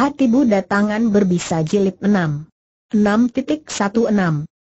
Hati Buddha tangan berbisa jilid 6. 6.16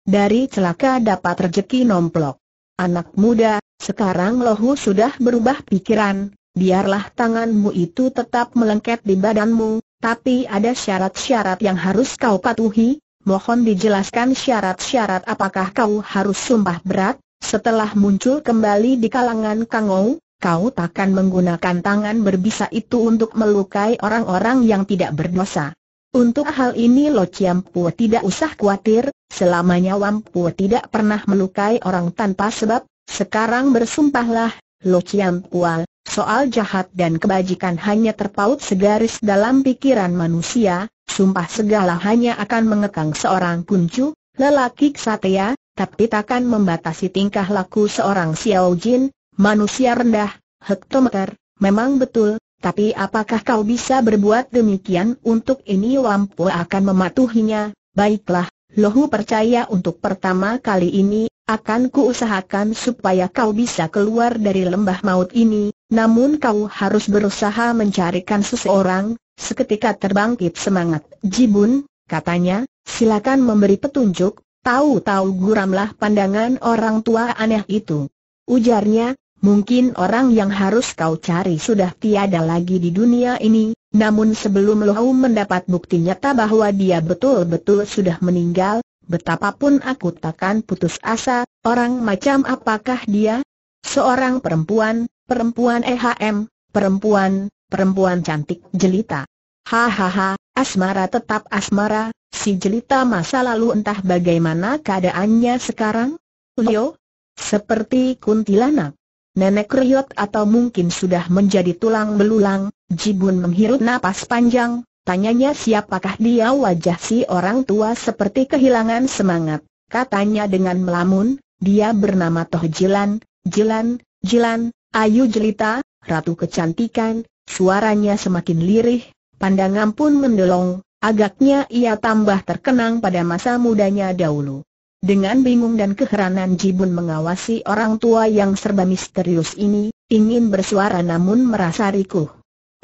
Dari celaka dapat rejeki nomplok. Anak muda, sekarang lohu sudah berubah pikiran, biarlah tanganmu itu tetap melengket di badanmu, tapi ada syarat-syarat yang harus kau patuhi, mohon dijelaskan syarat-syarat apakah kau harus sumpah berat, setelah muncul kembali di kalangan Kangou, kau takkan menggunakan tangan berbisa itu untuk melukai orang-orang yang tidak berdosa. Untuk hal ini Lo Chiam Pu tidak usah khawatir, selamanya Wam Pu tidak pernah melukai orang tanpa sebab, sekarang bersumpahlah, Lo Chiam Pua, soal jahat dan kebajikan hanya terpaut segaris dalam pikiran manusia, sumpah segala hanya akan mengekang seorang kuncu, lelaki ksatea, tapi takkan membatasi tingkah laku seorang Xiao Jin, Manusia rendah, hektometer, memang betul, tapi apakah kau bisa berbuat demikian untuk ini Lampu akan mematuhinya? Baiklah, Lohu percaya untuk pertama kali ini, akan kuusahakan supaya kau bisa keluar dari lembah maut ini, namun kau harus berusaha mencarikan seseorang, seketika terbangkit semangat. Jibun, katanya, silakan memberi petunjuk, tahu-tahu guramlah pandangan orang tua aneh itu ujarnya, mungkin orang yang harus kau cari sudah tiada lagi di dunia ini, namun sebelum Lohau mendapat bukti nyata bahwa dia betul-betul sudah meninggal, betapapun aku takkan putus asa, orang macam apakah dia? Seorang perempuan, perempuan EHM, perempuan, perempuan cantik jelita. Hahaha, asmara tetap asmara, si jelita masa lalu entah bagaimana keadaannya sekarang? Leo, seperti kuntilanak. Nenek Riot atau mungkin sudah menjadi tulang belulang, Jibun menghirup napas panjang, tanyanya siapakah dia wajah si orang tua seperti kehilangan semangat, katanya dengan melamun, dia bernama Toh Jilan, Jilan, Jilan, Ayu Jelita, Ratu Kecantikan, suaranya semakin lirih, pandangan pun mendelong, agaknya ia tambah terkenang pada masa mudanya dahulu. Dengan bingung dan keheranan Jibun mengawasi orang tua yang serba misterius ini, ingin bersuara namun merasa rikuh.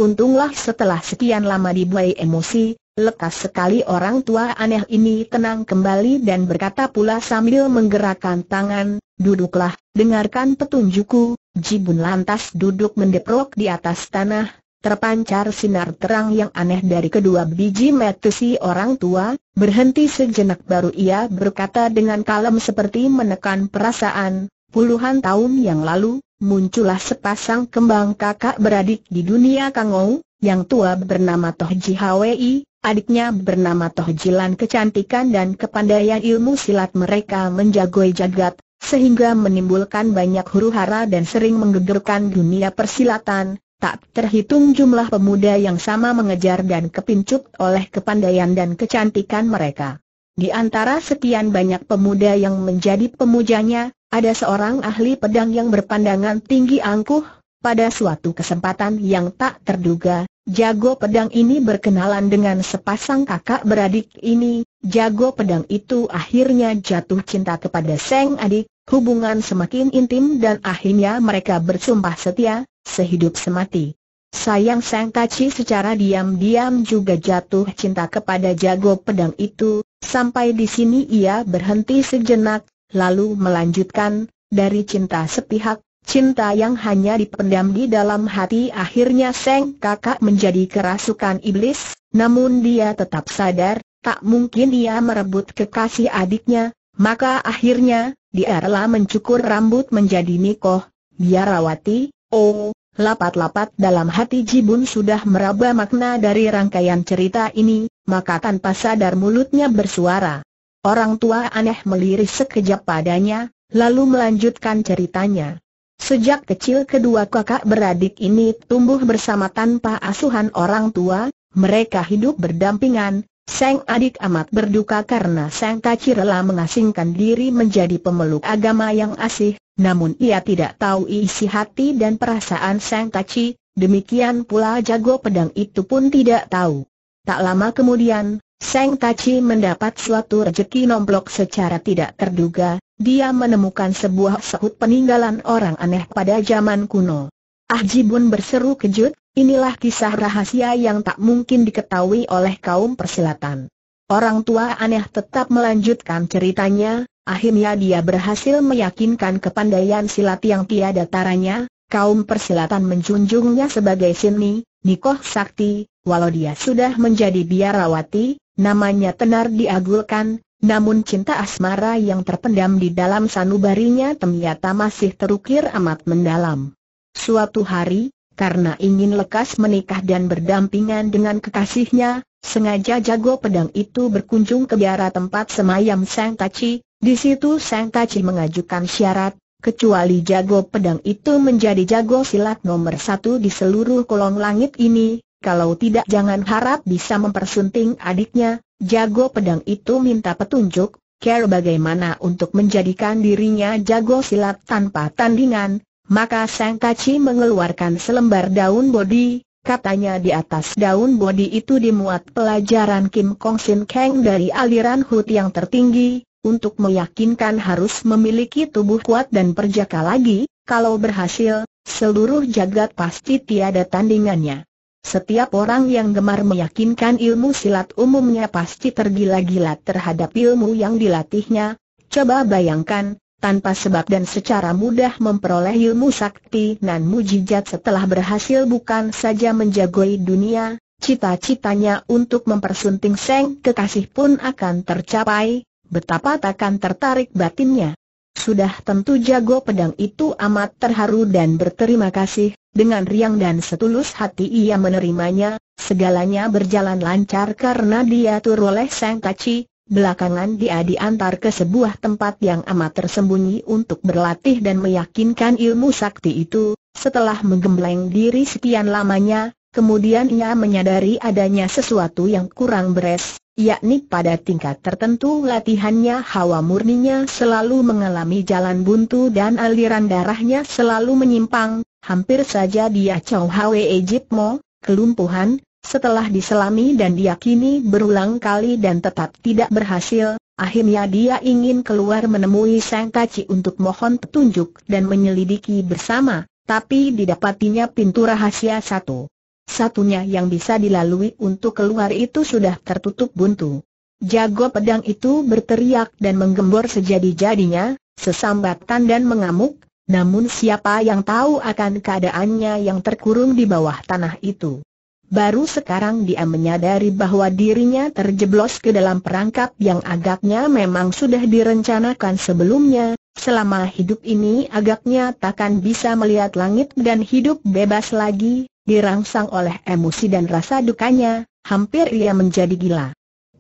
Untunglah setelah sekian lama dibuai emosi, lekas sekali orang tua aneh ini tenang kembali dan berkata pula sambil menggerakkan tangan, duduklah, dengarkan petunjukku, Jibun lantas duduk mendeprok di atas tanah, terpancar sinar terang yang aneh dari kedua biji mata si orang tua, berhenti sejenak baru ia berkata dengan kalem seperti menekan perasaan, puluhan tahun yang lalu, muncullah sepasang kembang kakak beradik di dunia Kangou, yang tua bernama Toh Ji Hwi, adiknya bernama Toh Jilan kecantikan dan kepandaian ilmu silat mereka menjagoi jagat, sehingga menimbulkan banyak huru-hara dan sering menggegerkan dunia persilatan, Tak terhitung jumlah pemuda yang sama mengejar dan kepincut oleh kepandaian dan kecantikan mereka. Di antara sekian banyak pemuda yang menjadi pemujanya, ada seorang ahli pedang yang berpandangan tinggi angkuh, pada suatu kesempatan yang tak terduga, jago pedang ini berkenalan dengan sepasang kakak beradik ini, jago pedang itu akhirnya jatuh cinta kepada sang adik, hubungan semakin intim dan akhirnya mereka bersumpah setia, sehidup semati. Sayang Sang Kaci secara diam-diam juga jatuh cinta kepada jago pedang itu, sampai di sini ia berhenti sejenak, lalu melanjutkan, dari cinta sepihak, cinta yang hanya dipendam di dalam hati akhirnya Sang Kakak menjadi kerasukan iblis, namun dia tetap sadar, tak mungkin dia merebut kekasih adiknya, maka akhirnya, dia rela mencukur rambut menjadi nikoh, biarawati, Oh, lapat-lapat dalam hati Jibun sudah meraba makna dari rangkaian cerita ini, maka tanpa sadar mulutnya bersuara. Orang tua aneh melirik sekejap padanya, lalu melanjutkan ceritanya. Sejak kecil kedua kakak beradik ini tumbuh bersama tanpa asuhan orang tua, mereka hidup berdampingan, Sang adik amat berduka karena sang kacirela mengasingkan diri menjadi pemeluk agama yang asih, namun ia tidak tahu isi hati dan perasaan Sang Taci, demikian pula jago pedang itu pun tidak tahu. Tak lama kemudian, Sang Taci mendapat suatu rezeki nomplok secara tidak terduga, dia menemukan sebuah sehut peninggalan orang aneh pada zaman kuno. Ah Jibun berseru kejut, inilah kisah rahasia yang tak mungkin diketahui oleh kaum persilatan. Orang tua aneh tetap melanjutkan ceritanya, Akhirnya dia berhasil meyakinkan kepandaian silat yang tiada taranya, kaum persilatan menjunjungnya sebagai Sini, Nikoh Sakti, walau dia sudah menjadi biarawati, namanya tenar diagulkan, namun cinta asmara yang terpendam di dalam sanubarinya ternyata masih terukir amat mendalam. Suatu hari, karena ingin lekas menikah dan berdampingan dengan kekasihnya, sengaja jago pedang itu berkunjung ke biara tempat semayam Sang Taci, di situ Sang Taci mengajukan syarat, kecuali jago pedang itu menjadi jago silat nomor satu di seluruh kolong langit ini, kalau tidak jangan harap bisa mempersunting adiknya, jago pedang itu minta petunjuk, care bagaimana untuk menjadikan dirinya jago silat tanpa tandingan, maka Sang Kaci mengeluarkan selembar daun bodi, Katanya di atas daun bodi itu dimuat pelajaran Kim Kong Sin Kang dari aliran Hut yang tertinggi, untuk meyakinkan harus memiliki tubuh kuat dan perjaka lagi, kalau berhasil, seluruh jagat pasti tiada tandingannya. Setiap orang yang gemar meyakinkan ilmu silat umumnya pasti tergila-gila terhadap ilmu yang dilatihnya, coba bayangkan, tanpa sebab dan secara mudah memperoleh ilmu sakti nan mujijat setelah berhasil bukan saja menjagoi dunia, cita-citanya untuk mempersunting seng kekasih pun akan tercapai, betapa takkan tertarik batinnya. Sudah tentu jago pedang itu amat terharu dan berterima kasih, dengan riang dan setulus hati ia menerimanya, segalanya berjalan lancar karena dia diatur oleh Sang Kaci, belakangan dia diantar ke sebuah tempat yang amat tersembunyi untuk berlatih dan meyakinkan ilmu sakti itu, setelah menggembleng diri sekian lamanya, Kemudian ia menyadari adanya sesuatu yang kurang beres, yakni pada tingkat tertentu latihannya hawa murninya selalu mengalami jalan buntu dan aliran darahnya selalu menyimpang, hampir saja dia Chow Hwe Ejipmo, kelumpuhan, setelah diselami dan diyakini berulang kali dan tetap tidak berhasil, Akhirnya dia ingin keluar menemui Sang Kaci untuk mohon petunjuk dan menyelidiki bersama, tapi didapatinya pintu rahasia satu. Satunya yang bisa dilalui untuk keluar itu sudah tertutup buntu. Jago pedang itu berteriak dan menggembor sejadi-jadinya, sesambatan dan mengamuk, namun siapa yang tahu akan keadaannya yang terkurung di bawah tanah itu. Baru sekarang dia menyadari bahwa dirinya terjeblos ke dalam perangkap yang agaknya memang sudah direncanakan sebelumnya, selama hidup ini agaknya takkan bisa melihat langit dan hidup bebas lagi, Dirangsang oleh emosi dan rasa dukanya, hampir ia menjadi gila.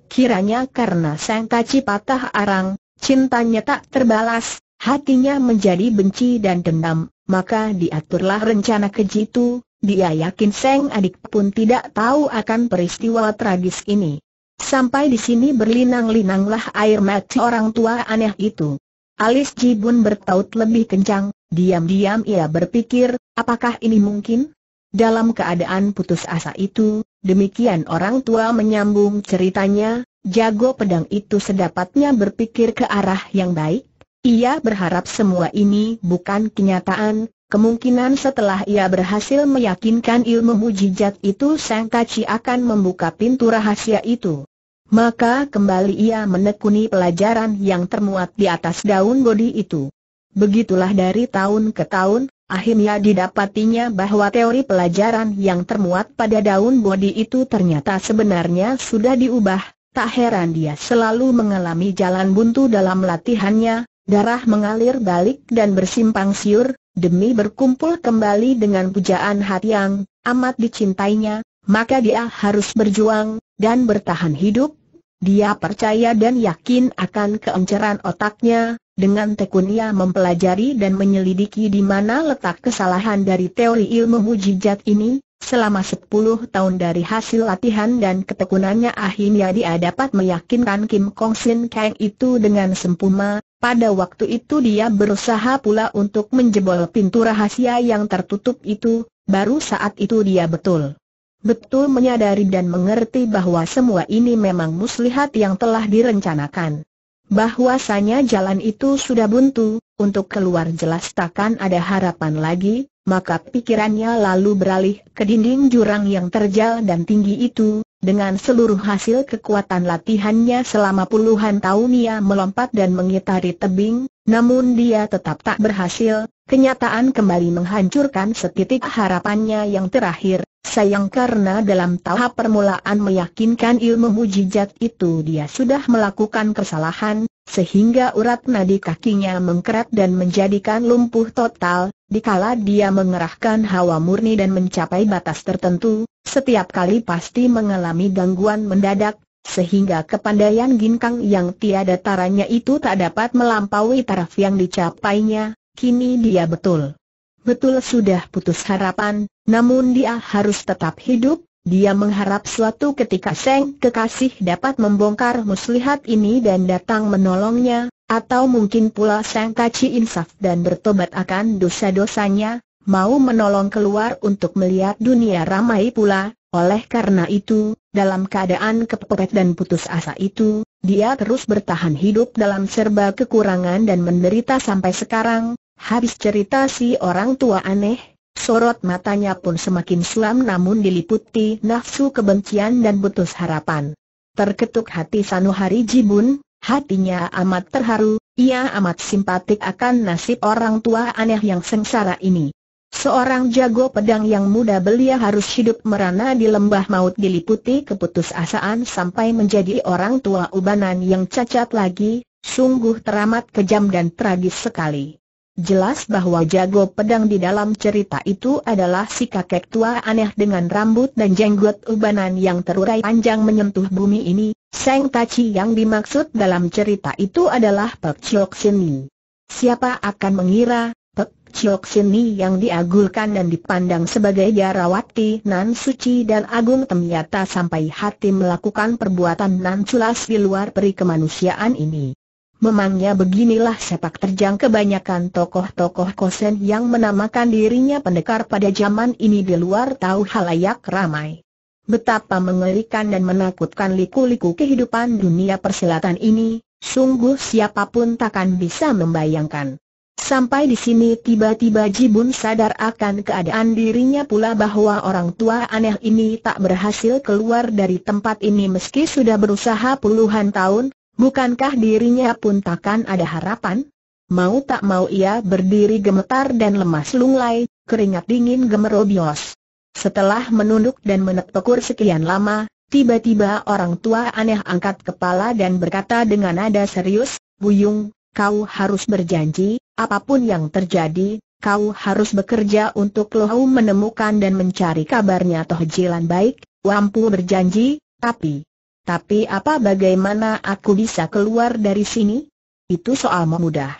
Kiranya karena sang kaci patah arang, cintanya tak terbalas, hatinya menjadi benci dan dendam, maka diaturlah rencana keji itu, dia yakin sang adik pun tidak tahu akan peristiwa tragis ini. Sampai di sini berlinang-linanglah air mata orang tua aneh itu. Alis Jibun bertaut lebih kencang, diam-diam ia berpikir, apakah ini mungkin? Dalam keadaan putus asa itu, demikian orang tua menyambung ceritanya, jago pedang itu sedapatnya berpikir ke arah yang baik. Ia berharap semua ini bukan kenyataan, kemungkinan setelah ia berhasil meyakinkan ilmu mujizat itu Sang Kaci akan membuka pintu rahasia itu. Maka kembali ia menekuni pelajaran yang termuat di atas daun bodi itu. Begitulah dari tahun ke tahun, Akhirnya didapatinya bahwa teori pelajaran yang termuat pada daun bodi itu ternyata sebenarnya sudah diubah, tak heran dia selalu mengalami jalan buntu dalam latihannya, darah mengalir balik dan bersimpang siur, demi berkumpul kembali dengan pujaan hati yang amat dicintainya, maka dia harus berjuang, dan bertahan hidup. Dia percaya dan yakin akan keenceran otaknya, dengan tekun ia mempelajari dan menyelidiki di mana letak kesalahan dari teori ilmu mujizat ini, selama 10 tahun dari hasil latihan dan ketekunannya akhirnya dia dapat meyakinkan Kim Kong Sin Kang itu dengan sempurna. Pada waktu itu dia berusaha pula untuk menjebol pintu rahasia yang tertutup itu, baru saat itu dia betul betul menyadari dan mengerti bahwa semua ini memang muslihat yang telah direncanakan bahwasanya jalan itu sudah buntu, untuk keluar jelas takkan ada harapan lagi, maka pikirannya lalu beralih ke dinding jurang yang terjal dan tinggi itu, dengan seluruh hasil kekuatan latihannya selama puluhan tahun ia melompat dan mengitari tebing, namun dia tetap tak berhasil, Kenyataan kembali menghancurkan setitik harapannya yang terakhir, sayang karena dalam tahap permulaan meyakinkan ilmu mujizat itu dia sudah melakukan kesalahan, sehingga urat nadi kakinya mengkerat dan menjadikan lumpuh total, dikala dia mengerahkan hawa murni dan mencapai batas tertentu, setiap kali pasti mengalami gangguan mendadak, sehingga kepandaian ginkang yang tiada taranya itu tak dapat melampaui taraf yang dicapainya, Kini dia betul. Betul sudah putus harapan, namun dia harus tetap hidup, dia mengharap suatu ketika Seng Kekasih dapat membongkar muslihat ini dan datang menolongnya, atau mungkin pula Seng Kaci insaf dan bertobat akan dosa-dosanya, mau menolong keluar untuk melihat dunia ramai pula, oleh karena itu, dalam keadaan kepepet dan putus asa itu, dia terus bertahan hidup dalam serba kekurangan dan menderita sampai sekarang, Habis cerita si orang tua aneh, sorot matanya pun semakin suam namun diliputi nafsu kebencian dan putus harapan. Terketuk hati Sanuhari Jibun, hatinya amat terharu, ia amat simpatik akan nasib orang tua aneh yang sengsara ini. Seorang jago pedang yang muda belia harus hidup merana di lembah maut diliputi keputusasaan sampai menjadi orang tua ubanan yang cacat lagi, sungguh teramat kejam dan tragis sekali. Jelas bahwa jago pedang di dalam cerita itu adalah si kakek tua aneh dengan rambut dan jenggot ubanan yang terurai panjang menyentuh bumi ini, Seng Taci yang dimaksud dalam cerita itu adalah Pek Sini. Siapa akan mengira, Pek Sini yang diagulkan dan dipandang sebagai jarawati Nan Suci dan Agung Temyata sampai hati melakukan perbuatan Nan Culas di luar peri kemanusiaan ini. Memangnya beginilah sepak terjang kebanyakan tokoh-tokoh kosen yang menamakan dirinya pendekar pada zaman ini di luar tahu halayak ramai. Betapa mengerikan dan menakutkan liku-liku kehidupan dunia persilatan ini, sungguh siapapun takkan bisa membayangkan. Sampai di sini tiba-tiba Jibun sadar akan keadaan dirinya pula bahwa orang tua aneh ini tak berhasil keluar dari tempat ini meski sudah berusaha puluhan tahun, Bukankah dirinya pun takkan ada harapan? Mau tak mau ia berdiri gemetar dan lemas lunglai, keringat dingin gemerobios. Setelah menunduk dan menepukur sekian lama, tiba-tiba orang tua aneh angkat kepala dan berkata dengan nada serius, Buyung, kau harus berjanji, apapun yang terjadi, kau harus bekerja untuk Lohau menemukan dan mencari kabarnya Toh Jilan baik, Wampu berjanji, tapi, tapi apa bagaimana aku bisa keluar dari sini? Itu soal mudah.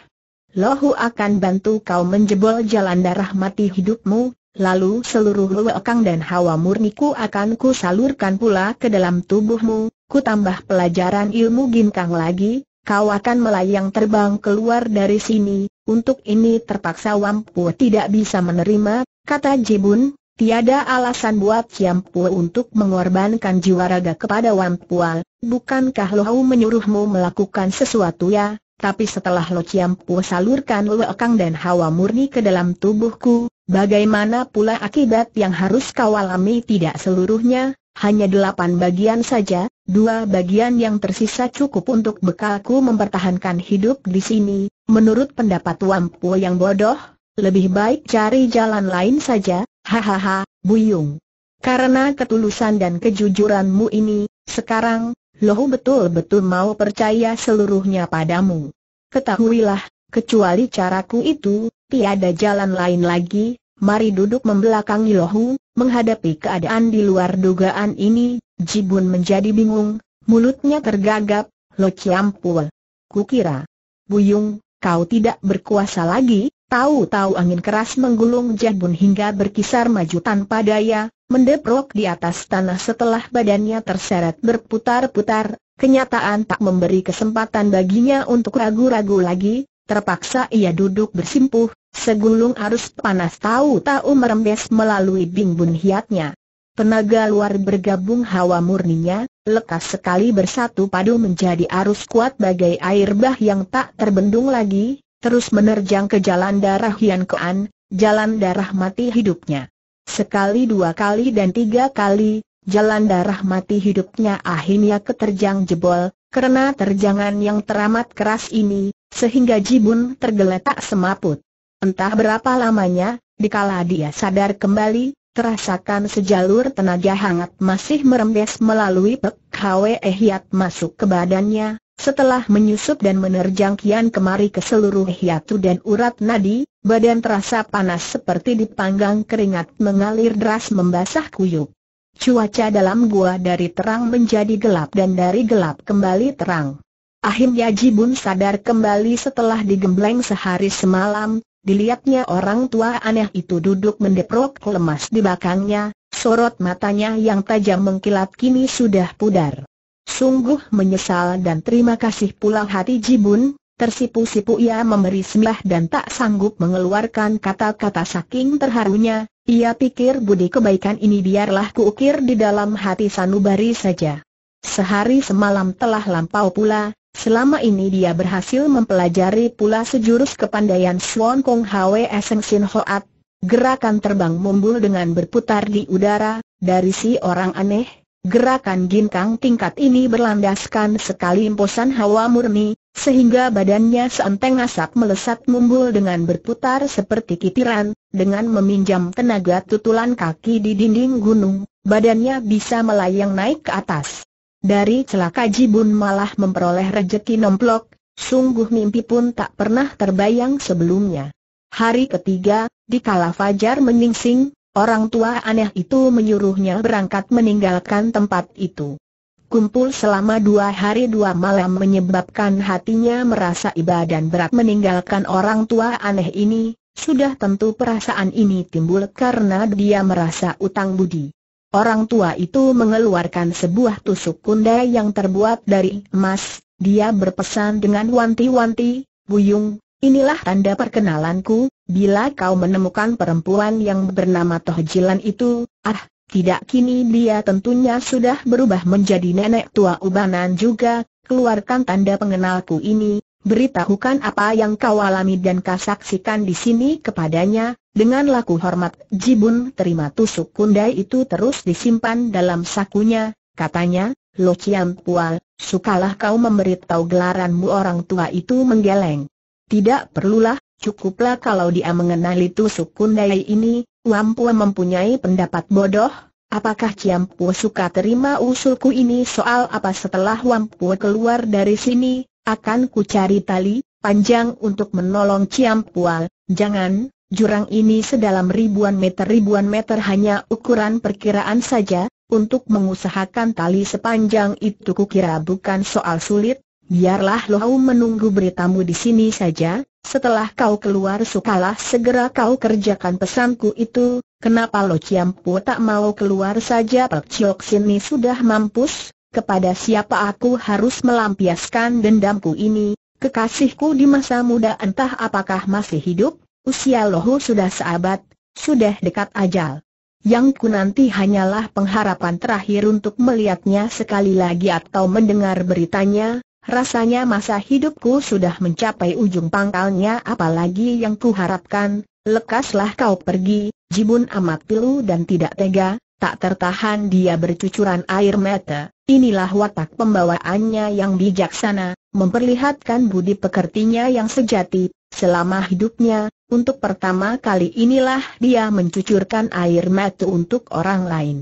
Lohu akan bantu kau menjebol jalan darah mati hidupmu, lalu seluruh luekang dan hawa murniku akan ku salurkan pula ke dalam tubuhmu, ku tambah pelajaran ilmu ginkang lagi, kau akan melayang terbang keluar dari sini, untuk ini terpaksa Wampu tidak bisa menerima, kata Jibun, Tiada alasan buat Ciam Pua untuk mengorbankan jiwa raga kepada Wan Pual, bukankah Lohau menyuruhmu melakukan sesuatu ya? Tapi setelah Lo Ciam Pua salurkan kang dan hawa murni ke dalam tubuhku, bagaimana pula akibat yang harus kau alami tidak seluruhnya, hanya delapan bagian saja, dua bagian yang tersisa cukup untuk bekalku mempertahankan hidup di sini, menurut pendapat Wan yang bodoh, lebih baik cari jalan lain saja, Hahaha, Buyung. Karena ketulusan dan kejujuranmu ini, sekarang, Lohu betul-betul mau percaya seluruhnya padamu. Ketahuilah, kecuali caraku itu, tiada jalan lain lagi, mari duduk membelakangi Lohu, menghadapi keadaan di luar dugaan ini, Jibun menjadi bingung, mulutnya tergagap, Lo Ciampul. Kukira, Buyung, kau tidak berkuasa lagi, Tahu-tahu angin keras menggulung Jabun hingga berkisar maju tanpa daya, mendeprok di atas tanah setelah badannya terseret berputar-putar, kenyataan tak memberi kesempatan baginya untuk ragu-ragu lagi, terpaksa ia duduk bersimpuh, segulung arus panas tahu-tahu merembes melalui bimbun hiatnya. Tenaga luar bergabung hawa murninya, lekas sekali bersatu padu menjadi arus kuat bagai air bah yang tak terbendung lagi, terus menerjang ke jalan darah Hian Kean, jalan darah mati hidupnya. Sekali dua kali dan tiga kali, jalan darah mati hidupnya akhirnya keterjang jebol, karena terjangan yang teramat keras ini, sehingga jibun tergeletak semaput. Entah berapa lamanya, dikala dia sadar kembali, terasakan sejalur tenaga hangat masih merembes melalui pek Hwe Hiat masuk ke badannya, setelah menyusup dan menerjang kian kemari ke seluruh hiatu dan urat nadi, badan terasa panas seperti dipanggang keringat mengalir deras membasah kuyuk. Cuaca dalam gua dari terang menjadi gelap dan dari gelap kembali terang. Akhirnya Jibun sadar kembali setelah digembleng sehari semalam, dilihatnya orang tua aneh itu duduk mendeprok lemas di belakangnya, sorot matanya yang tajam mengkilat kini sudah pudar. Sungguh menyesal dan terima kasih pula hati Jibun, tersipu-sipu ia memberi sembah dan tak sanggup mengeluarkan kata-kata saking terharunya, ia pikir budi kebaikan ini biarlah kuukir di dalam hati sanubari saja. Sehari semalam telah lampau pula, selama ini dia berhasil mempelajari pula sejurus kepandaian Swan Kong Hwe Seng Sin Hoat, gerakan terbang mumbul dengan berputar di udara, dari si orang aneh, Gerakan ginkang tingkat ini berlandaskan sekali imposan hawa murni, sehingga badannya seenteng asap melesat mumbul dengan berputar seperti kitiran, dengan meminjam tenaga tutulan kaki di dinding gunung, badannya bisa melayang naik ke atas. Dari celaka Jibun malah memperoleh rejeki nomplok, sungguh mimpi pun tak pernah terbayang sebelumnya. Hari ketiga, di kala fajar menyingsing, Orang tua aneh itu menyuruhnya berangkat meninggalkan tempat itu. Kumpul selama dua hari dua malam menyebabkan hatinya merasa iba dan berat meninggalkan orang tua aneh ini, sudah tentu perasaan ini timbul karena dia merasa utang budi. Orang tua itu mengeluarkan sebuah tusuk kunda yang terbuat dari emas, dia berpesan dengan wanti-wanti, Buyung, Inilah tanda perkenalanku, bila kau menemukan perempuan yang bernama Toh Jilan itu, ah, tidak kini dia tentunya sudah berubah menjadi nenek tua ubanan juga, keluarkan tanda pengenalku ini, beritahukan apa yang kau alami dan kau saksikan di sini kepadanya, dengan laku hormat Jibun terima tusuk kundai itu terus disimpan dalam sakunya, katanya, Lo Chiam Pual, sukalah kau memberitahu gelaranmu orang tua itu menggeleng. Tidak perlulah, cukuplah kalau dia mengenali tusuk kundai ini, Wampua mempunyai pendapat bodoh, apakah Ciampu suka terima usulku ini soal apa setelah Wampua keluar dari sini, akan ku cari tali, panjang untuk menolong Ciampual, jangan, jurang ini sedalam ribuan meter ribuan meter hanya ukuran perkiraan saja, untuk mengusahakan tali sepanjang itu kukira bukan soal sulit, Biarlah Lohau menunggu beritamu di sini saja, setelah kau keluar sukalah segera kau kerjakan pesanku itu, kenapa Lo Ciampu tak mau keluar saja Pek Chok sini sudah mampus, kepada siapa aku harus melampiaskan dendamku ini, kekasihku di masa muda entah apakah masih hidup, usia Lohu sudah seabad, sudah dekat ajal. Yang ku nanti hanyalah pengharapan terakhir untuk melihatnya sekali lagi atau mendengar beritanya, Rasanya masa hidupku sudah mencapai ujung pangkalnya apalagi yang kuharapkan, lekaslah kau pergi, Jibun amat pilu dan tidak tega, tak tertahan dia bercucuran air mata, inilah watak pembawaannya yang bijaksana, memperlihatkan budi pekertinya yang sejati, selama hidupnya, untuk pertama kali inilah dia mencucurkan air mata untuk orang lain.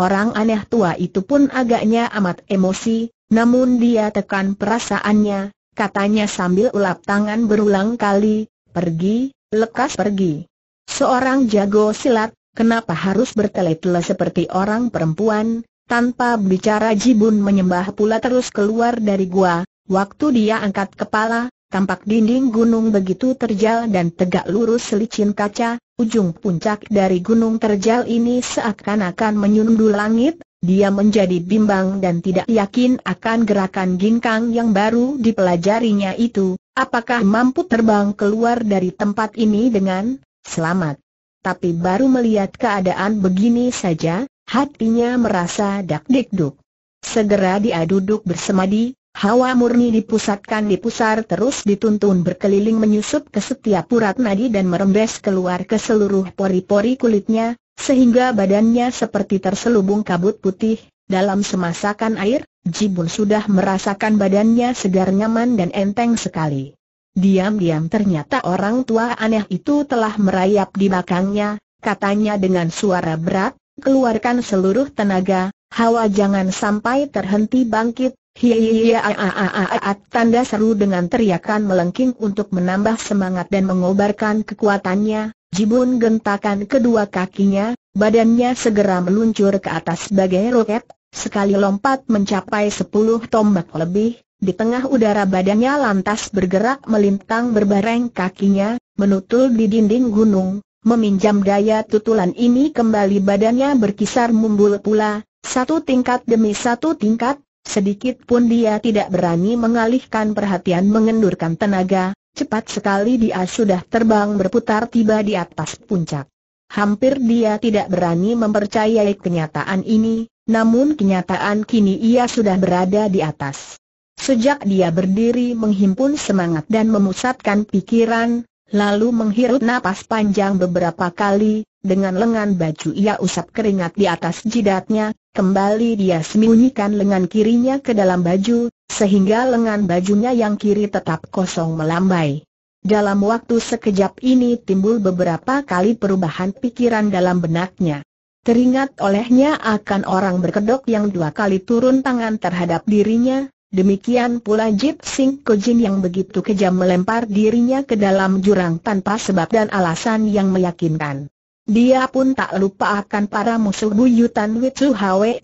Orang aneh tua itu pun agaknya amat emosi, namun dia tekan perasaannya, katanya sambil ulap tangan berulang kali, pergi, lekas pergi. Seorang jago silat, kenapa harus bertele-tele seperti orang perempuan? Tanpa bicara Jibun menyembah pula terus keluar dari gua, waktu dia angkat kepala, tampak dinding gunung begitu terjal dan tegak lurus selicin kaca, ujung puncak dari gunung terjal ini seakan-akan menyundul langit, dia menjadi bimbang dan tidak yakin akan gerakan ginkang yang baru dipelajarinya itu, apakah mampu terbang keluar dari tempat ini dengan selamat. Tapi baru melihat keadaan begini saja, hatinya merasa dak-dikduk. Segera dia duduk bersemadi, hawa murni dipusatkan di pusar terus dituntun berkeliling menyusup ke setiap urat nadi dan merembes keluar ke seluruh pori-pori kulitnya, sehingga badannya seperti terselubung kabut putih, dalam semasakan air, Jibun sudah merasakan badannya segar nyaman dan enteng sekali. Diam-diam ternyata orang tua aneh itu telah merayap di belakangnya, katanya dengan suara berat, keluarkan seluruh tenaga, hawa jangan sampai terhenti bangkit, Hiyaaaaaat tanda seru dengan teriakan melengking untuk menambah semangat dan kekuatannya, Jibun gentakan kedua kakinya, badannya segera meluncur ke atas sebagai roket, sekali lompat mencapai sepuluh tombak lebih, di tengah udara badannya lantas bergerak melintang berbareng kakinya, menutul di dinding gunung, meminjam daya tutulan ini kembali badannya berkisar mumbul pula, satu tingkat demi satu tingkat, sedikit pun dia tidak berani mengalihkan perhatian mengendurkan tenaga, Cepat sekali dia sudah terbang berputar tiba di atas puncak. Hampir dia tidak berani mempercayai kenyataan ini, namun kenyataan kini ia sudah berada di atas. Sejak dia berdiri menghimpun semangat dan memusatkan pikiran, lalu menghirup napas panjang beberapa kali, dengan lengan baju ia usap keringat di atas jidatnya, kembali dia sembunyikan lengan kirinya ke dalam baju, sehingga lengan bajunya yang kiri tetap kosong melambai. Dalam waktu sekejap ini timbul beberapa kali perubahan pikiran dalam benaknya. Teringat olehnya akan orang berkedok yang dua kali turun tangan terhadap dirinya, demikian pula Jip Sing Kojin yang begitu kejam melempar dirinya ke dalam jurang tanpa sebab dan alasan yang meyakinkan. Dia pun tak lupa akan para musuh buyutan Witsu Hwe.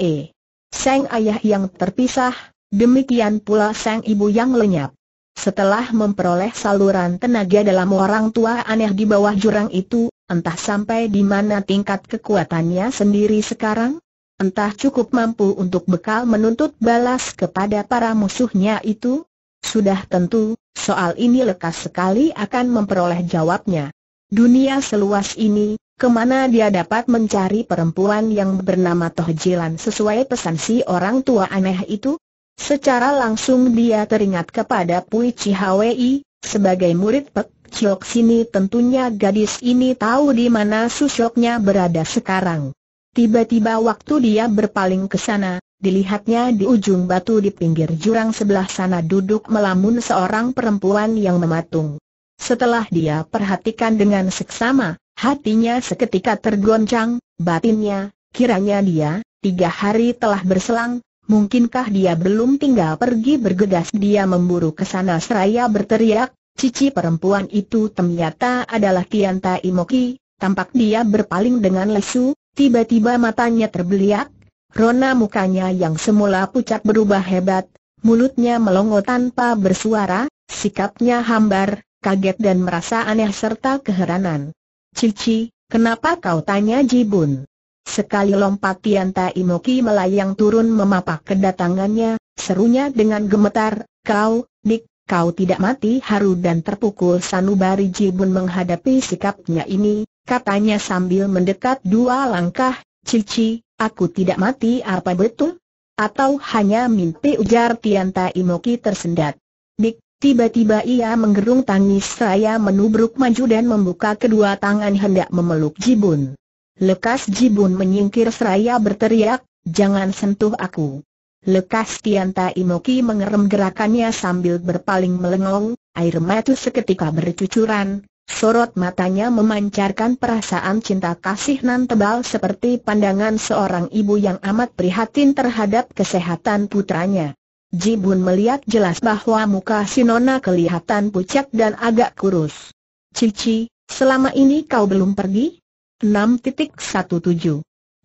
Sang ayah yang terpisah, Demikian pula sang ibu yang lenyap. Setelah memperoleh saluran tenaga dalam orang tua aneh di bawah jurang itu, entah sampai di mana tingkat kekuatannya sendiri sekarang, entah cukup mampu untuk bekal menuntut balas kepada para musuhnya itu, sudah tentu, soal ini lekas sekali akan memperoleh jawabnya. Dunia seluas ini, kemana dia dapat mencari perempuan yang bernama Tohjilan sesuai pesan si orang tua aneh itu? Secara langsung dia teringat kepada Pui Chihwei, sebagai murid Pek Chok sini tentunya gadis ini tahu di mana susoknya berada sekarang. Tiba-tiba waktu dia berpaling ke sana, dilihatnya di ujung batu di pinggir jurang sebelah sana duduk melamun seorang perempuan yang mematung. Setelah dia perhatikan dengan seksama, hatinya seketika tergoncang, batinnya, kiranya dia, tiga hari telah berselang, Mungkinkah dia belum tinggal pergi bergegas dia memburu ke sana seraya berteriak, cici perempuan itu ternyata adalah Tianta Imoki, tampak dia berpaling dengan lesu, tiba-tiba matanya terbeliak, rona mukanya yang semula pucat berubah hebat, mulutnya melongo tanpa bersuara, sikapnya hambar, kaget dan merasa aneh serta keheranan. Cici, kenapa kau tanya Jibun? Sekali lompat Tianta Imoki melayang turun memapak kedatangannya, serunya dengan gemetar, kau, Dik, kau tidak mati haru dan terpukul sanubari Jibun menghadapi sikapnya ini, katanya sambil mendekat dua langkah, Cici, aku tidak mati apa betul? Atau hanya mimpi ujar Tianta Imoki tersendat. Dik, tiba-tiba ia menggerung tangis saya menubruk maju dan membuka kedua tangan hendak memeluk Jibun. Lekas Jibun menyingkir seraya berteriak, jangan sentuh aku. Lekas Tianta Imoki mengerem gerakannya sambil berpaling melengong, air mata seketika bercucuran, sorot matanya memancarkan perasaan cinta kasih nan tebal seperti pandangan seorang ibu yang amat prihatin terhadap kesehatan putranya. Jibun melihat jelas bahwa muka Sinona kelihatan pucat dan agak kurus. Cici, selama ini kau belum pergi? 6.17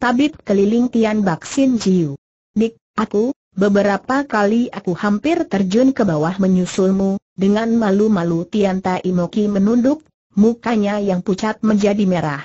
Tabib keliling Tian Bak Sin Jiu Nik, aku, beberapa kali aku hampir terjun ke bawah menyusulmu Dengan malu-malu Tian Tai Moki menunduk, mukanya yang pucat menjadi merah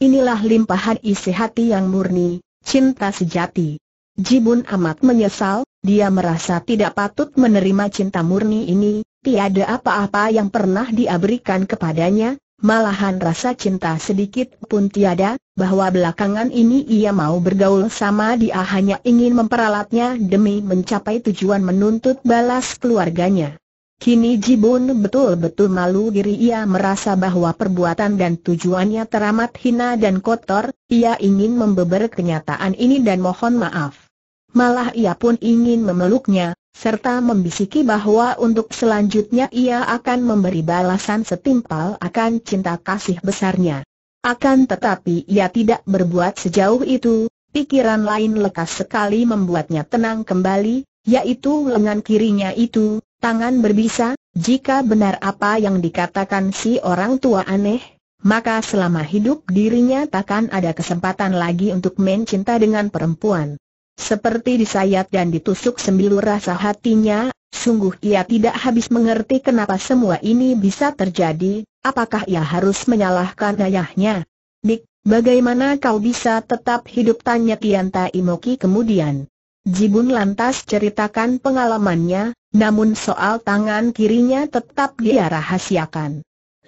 Inilah limpahan isi hati yang murni, cinta sejati Jibun amat menyesal, dia merasa tidak patut menerima cinta murni ini Tiada apa-apa yang pernah dia berikan kepadanya, malahan rasa cinta sedikit pun tiada, bahwa belakangan ini ia mau bergaul sama dia hanya ingin memperalatnya demi mencapai tujuan menuntut balas keluarganya. Kini Jibun betul-betul malu diri ia merasa bahwa perbuatan dan tujuannya teramat hina dan kotor, ia ingin membeber kenyataan ini dan mohon maaf. Malah ia pun ingin memeluknya, serta membisiki bahwa untuk selanjutnya ia akan memberi balasan setimpal akan cinta kasih besarnya. Akan tetapi ia tidak berbuat sejauh itu, pikiran lain lekas sekali membuatnya tenang kembali, yaitu lengan kirinya itu, tangan berbisa, jika benar apa yang dikatakan si orang tua aneh, maka selama hidup dirinya takkan ada kesempatan lagi untuk mencinta dengan perempuan. Seperti disayat dan ditusuk sembilu rasa hatinya, sungguh ia tidak habis mengerti kenapa semua ini bisa terjadi, apakah ia harus menyalahkan ayahnya? Dik, bagaimana kau bisa tetap hidup? Tanya Tianta Imoki kemudian. Jibun lantas ceritakan pengalamannya, namun soal tangan kirinya tetap dia rahasiakan.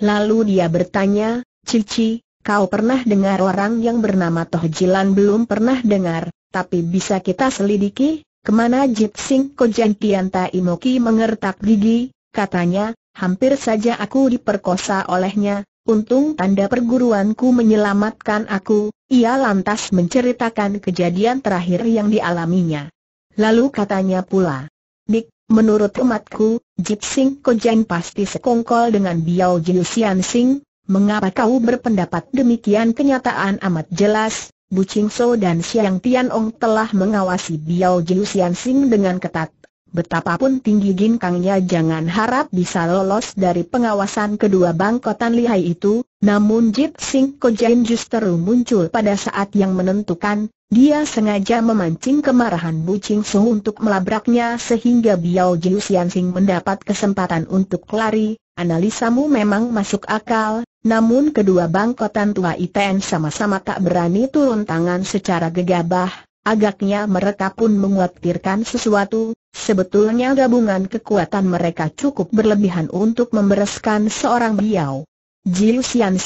Lalu dia bertanya, Cici, kau pernah dengar orang yang bernama Toh Jilan belum pernah dengar, tapi bisa kita selidiki, kemana Jip Sing Kojen Tian Tai Moki mengertak gigi, katanya, hampir saja aku diperkosa olehnya, untung tanda perguruanku menyelamatkan aku, ia lantas menceritakan kejadian terakhir yang dialaminya. Lalu katanya pula, Dik, menurut umatku, Jip Sing Kojen pasti sekongkol dengan Biao Jiu Sian Sing, mengapa kau berpendapat demikian kenyataan amat jelas, Bu Ching dan Xiang Tianong telah mengawasi Biao Jiu Xian dengan ketat. Betapapun tinggi ginkangnya jangan harap bisa lolos dari pengawasan kedua bangkotan lihai itu, namun Jip Sing Kojain justru muncul pada saat yang menentukan, dia sengaja memancing kemarahan Bu Ching Su untuk melabraknya sehingga Biao Jiu Xian mendapat kesempatan untuk lari. Analisamu memang masuk akal, namun kedua bangkotan tua Iten sama-sama tak berani turun tangan secara gegabah. Agaknya mereka pun menguatirkan sesuatu, sebetulnya gabungan kekuatan mereka cukup berlebihan untuk membereskan seorang Biao Jiu Xian